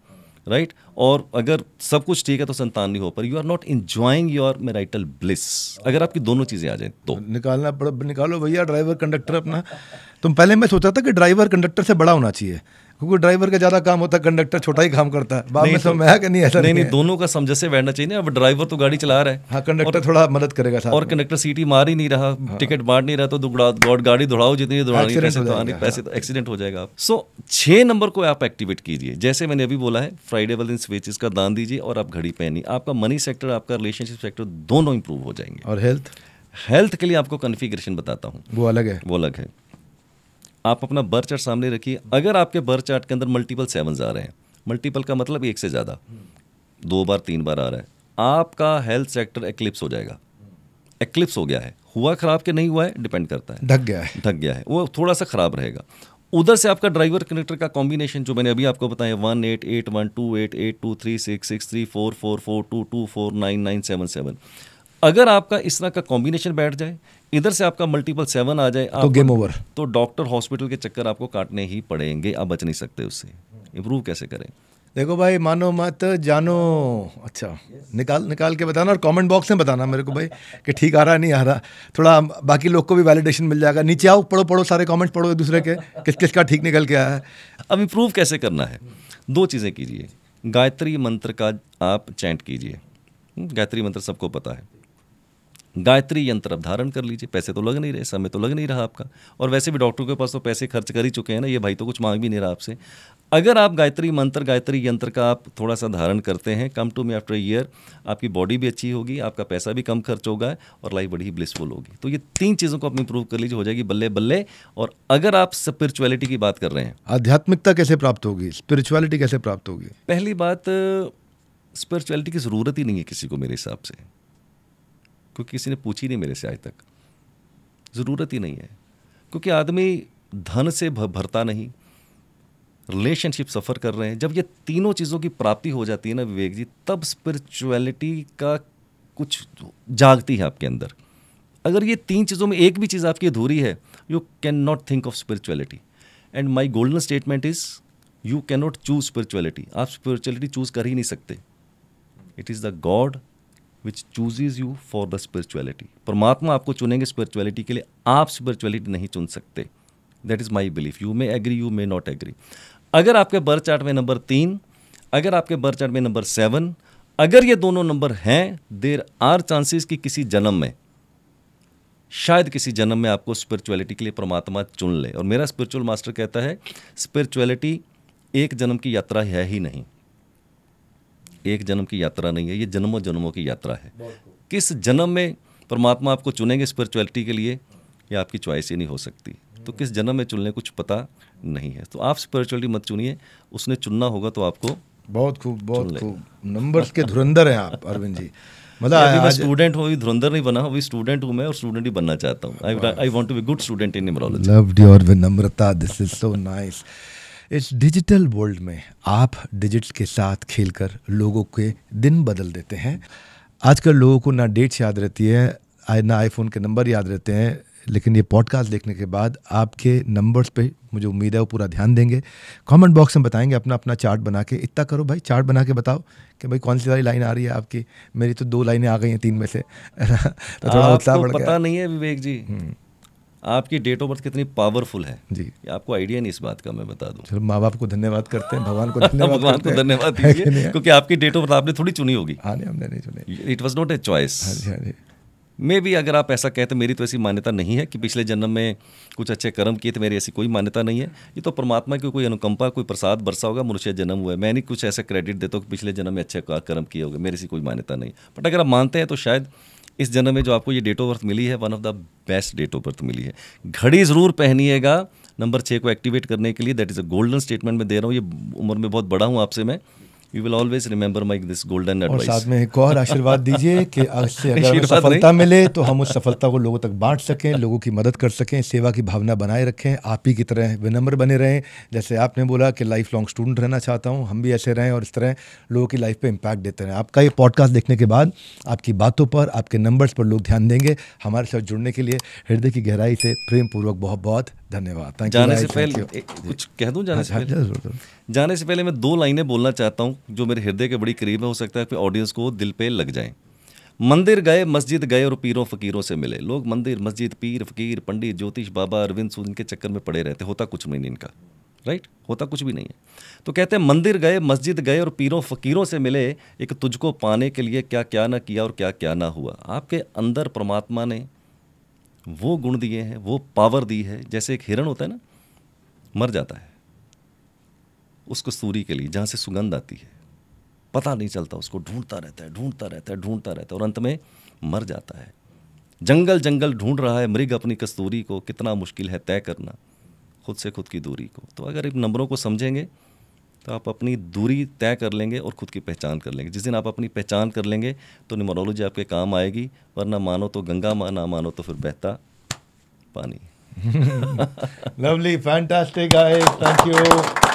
राइट right? और अगर सब कुछ ठीक है तो संतान नहीं हो पर you are not enjoying your marital bliss अगर आपकी दोनों चीज़ें आ जाए तो
निकालना पड़ा निकालो भैया ड्राइवर कंडक्टर अपना तुम पहले मैं सोचा था कि ड्राइवर कंडक्टर से बड़ा होना चाहिए क्योंकि ड्राइवर का ज्यादा काम होता है कंडक्टर छोटा ही काम करता है
बाद में तो- समझ आया कि नहीं ऐसा नहीं नहीं, दोनों का समझसे बैठना चाहिए अब ड्राइवर तो गाड़ी चला रहा है हाँ कंडक्टर थोड़ा
मदद करेगा साथ और
कंडक्टर सीटी मार ही नहीं रहा टिकट हाँ। मार नहीं रहा तो गॉड गाड़ी दौड़ाओ जितनी दौड़ानी पैसे तो एक्सीडेंट हो जाएगा आप सो हाँ। छह नंबर को आप एक्टिवेट कीजिए जैसे मैंने अभी बोला है फ्राइडे वाले स्वेचिस का दान दीजिए और आप घड़ी पहनी आपका मनी सेक्टर आपका रिलेशनशिप सेक्टर दोनों इंप्रूव हो जाएंगे और हेल्थ हेल्थ के लिए आपको कन्फिग्रेशन बताता हूँ वो अलग है वो अलग है आप अपना बर्थ चार्ट सामने रखिए अगर आपके बर्थ चार्ट के अंदर मल्टीपल सेवन आ रहे हैं मल्टीपल का मतलब एक से ज़्यादा दो बार तीन बार आ रहा है आपका हेल्थ सेक्टर एक्लिप्स हो जाएगा एक्लिप्स हो गया है हुआ खराब के नहीं हुआ है डिपेंड करता है ढक गया है ढक गया है वो थोड़ा सा खराब रहेगा उधर से आपका ड्राइवर कनेक्टर का कॉम्बिनेशन जो मैंने अभी आपको बताया one eight eight one two eight eight two three six six three four four four two two four nine nine seven seven अगर आपका इस तरह का कॉम्बिनेशन बैठ जाए इधर से आपका मल्टीपल सेवन आ जाए तो गेम ओवर तो डॉक्टर हॉस्पिटल के चक्कर आपको काटने ही पड़ेंगे आप बच नहीं सकते उससे इम्प्रूव कैसे करें
देखो भाई मानो मत जानो अच्छा निकाल निकाल के बताना और कमेंट बॉक्स में बताना मेरे को भाई कि ठीक आ रहा नहीं आ रहा थोड़ा बाकी लोग को भी वैलिडेशन मिल जाएगा नीचे आओ पढ़ो पढ़ो सारे कमेंट पढ़ो एक दूसरे के किस किस का ठीक निकल के आया है
अब इम्प्रूव कैसे करना है दो चीज़ें कीजिए गायत्री मंत्र का आप चैंट कीजिए गायत्री मंत्र सबको पता है गायत्री यंत्र अब धारण कर लीजिए पैसे तो लग नहीं रहे समय तो लग नहीं रहा आपका और वैसे भी डॉक्टरों के पास तो पैसे खर्च कर ही चुके हैं ना ये भाई तो कुछ मांग भी नहीं रहा आपसे अगर आप गायत्री मंत्र गायत्री यंत्र का आप थोड़ा सा धारण करते हैं come to me after year आपकी बॉडी भी अच्छी होगी आपका पैसा भी कम खर्च होगा और लाइफ बड़ी ही ब्लिसफुल होगी तो ये तीन चीज़ों को आप इंप्रूव कर लीजिए हो जाएगी बल्ले बल्ले और अगर आप स्पिरिचुअलिटी की बात कर रहे हैं
आध्यात्मिकता कैसे प्राप्त होगी स्पिरिचुअलिटी कैसे प्राप्त होगी
पहली बात स्पिरिचुअलिटी की ज़रूरत ही नहीं है किसी को मेरे हिसाब से क्योंकि किसी ने पूछी नहीं मेरे से आज तक ज़रूरत ही नहीं है क्योंकि आदमी धन से भरता नहीं रिलेशनशिप सफ़र कर रहे हैं जब ये तीनों चीज़ों की प्राप्ति हो जाती है ना विवेक जी तब स्पिरिचुअलिटी का कुछ जागती है आपके अंदर अगर ये तीन चीज़ों में एक भी चीज़ आपकी अधूरी है you can not think of spirituality and my golden statement is you can not choose spirituality आप स्पिरिचुअलिटी चूज़ कर ही नहीं सकते it is the God which chooses you for the spirituality परमात्मा आपको चुनेंगे स्पिरिचुअलिटी के लिए आप स्पिरिचुअलिटी नहीं चुन सकते that is my belief you may agree you may not agree अगर आपके बर्थ चार्ट में नंबर तीन अगर आपके बर्थ चार्ट में नंबर सेवन अगर ये दोनों नंबर हैं देर आर चांसेस कि किसी जन्म में शायद किसी जन्म में आपको स्पिरिचुअलिटी के लिए परमात्मा चुन ले और मेरा स्पिरिचुअल मास्टर कहता है स्पिरिचुअलिटी एक जन्म की यात्रा है ही नहीं एक जन्म की यात्रा नहीं है ये जन्मों जन्मों की यात्रा है किस जन्म में परमात्मा आपको चुनेंगे स्पिरिचुअलिटी के लिए ये आपकी च्वाइस ही नहीं हो सकती तो किस जन्म में चुनने कुछ पता नहीं है तो आप स्पिरिचुअलिटी मत चुनिए उसने चुनना होगा तो आपको बहुत खूब बहुत खूब नंबर्स के धुरंधर हैं आप अरविंद जी मतलब अभी मैं स्टूडेंट हूँ धुरंधर नहीं बना अभी स्टूडेंट हूँ मैं और स्टूडेंट ही बनना चाहता हूँ I want to be good student in numerology
your विनम्रता दिस इज सो नाइस इस डिजिटल वर्ल्ड में आप डिजिट के साथ खेलकर लोगों के दिन बदल देते हैं आजकल लोगों को ना डेट्स याद रहती है ना आईफोन के नंबर याद रहते हैं लेकिन ये पॉडकास्ट देखने के बाद आपके नंबर्स पे मुझे उम्मीद है वो पूरा ध्यान देंगे कमेंट बॉक्स में बताएंगे अपना अपना चार्ट बना के इतना करो भाई चार्ट बना के बताओ कि भाई कौन सी वाली लाइन आ रही है आपकी मेरी तो दो लाइनें आ गई हैं तीन में से तो
थोड़ा उत्साह बढ़ पता नहीं है विवेक जी हम्म। आपकी डेट ऑफ बर्थ कितनी पावरफुल है जी आपको आइडिया नहीं इस बात का मैं बता दूं
चलो माँ बाप को धन्यवाद करते हैं भगवान को धन्यवाद भगवान को धन्यवाद क्योंकि
आपकी डेट ऑफ बर्थ आपने थोड़ी चुनी होगी हाँ नहीं हमने नहीं चुनी it was not a choice मे भी अगर आप ऐसा कहते मेरी तो ऐसी मान्यता नहीं है कि पिछले जन्म में कुछ अच्छे कर्म किए थे मेरी ऐसी कोई मान्यता नहीं है ये तो परमात्मा की कोई अनुकंपा कोई प्रसाद बरसा होगा मनुष्य जन्म हुआ है मैं नहीं कुछ ऐसा क्रेडिट देता हूँ कि पिछले जन्म में अच्छे कर्म किए होंगे मेरी ऐसी कोई मान्यता नहीं बट अगर आप मानते हैं तो शायद इस जन्म में जो आपको ये डेट ऑफ बर्थ मिली है one of the best date of birth मिली है घड़ी ज़रूर पहनिएगा नंबर छः को एक्टिवेट करने के लिए that is a golden statement में दे रहा हूँ ये उम्र में बहुत बड़ा हूँ आपसे मैं you will always remember my this golden advice साथ में एक और आशीर्वाद दीजिए कि उससे अगर सफलता
मिले तो हम उस सफलता को लोगों तक बांट सकें लोगों की मदद कर सकें सेवा की भावना बनाए रखें आप ही की तरह विनम्र बने रहें जैसे आपने बोला कि लाइफ लॉन्ग स्टूडेंट रहना चाहता हूँ हम भी ऐसे रहें और इस तरह लोगों की लाइफ पर इम्पैक्ट देते रहें आपका ये पॉडकास्ट देखने के बाद आपकी बातों पर आपके नंबर्स पर लोग ध्यान देंगे हमारे साथ जुड़ने के लिए हृदय की गहराई से प्रेम पूर्वक बहुत बहुत धन्यवाद
कुछ कह दूँ जाना हाँ, जाने से पहले मैं दो लाइनें बोलना चाहता हूँ जो मेरे हृदय के बड़ी करीब है हो सकता है कि ऑडियंस को दिल पे लग जाए मंदिर गए मस्जिद गए और पीरों फकीरों से मिले लोग मंदिर मस्जिद पीर फकीर पंडित ज्योतिष बाबा अरविंद सूद इनके चक्कर में पड़े रहते होता कुछ नहीं इनका राइट होता कुछ भी नहीं है तो कहते हैं मंदिर गए मस्जिद गए और पीरों फकीरों से मिले एक तुझको पाने के लिए क्या क्या ना किया और क्या क्या ना हुआ आपके अंदर परमात्मा ने वो गुण दिए हैं वो पावर दी है जैसे एक हिरण होता है ना मर जाता है उस कस्तूरी के लिए जहाँ से सुगंध आती है पता नहीं चलता उसको ढूंढता रहता है ढूंढता रहता है ढूंढता रहता है और अंत में मर जाता है जंगल जंगल ढूंढ रहा है मृग अपनी कस्तूरी को कितना मुश्किल है तय करना खुद से खुद की दूरी को तो अगर इन नंबरों को समझेंगे तो आप अपनी दूरी तय कर लेंगे और खुद की पहचान कर लेंगे जिस दिन आप अपनी पहचान कर लेंगे तो न्यूमरोलॉजी आपके काम आएगी वरना मानो तो गंगा मा ना मानो तो फिर बहता पानी lovely fantastic guys thank you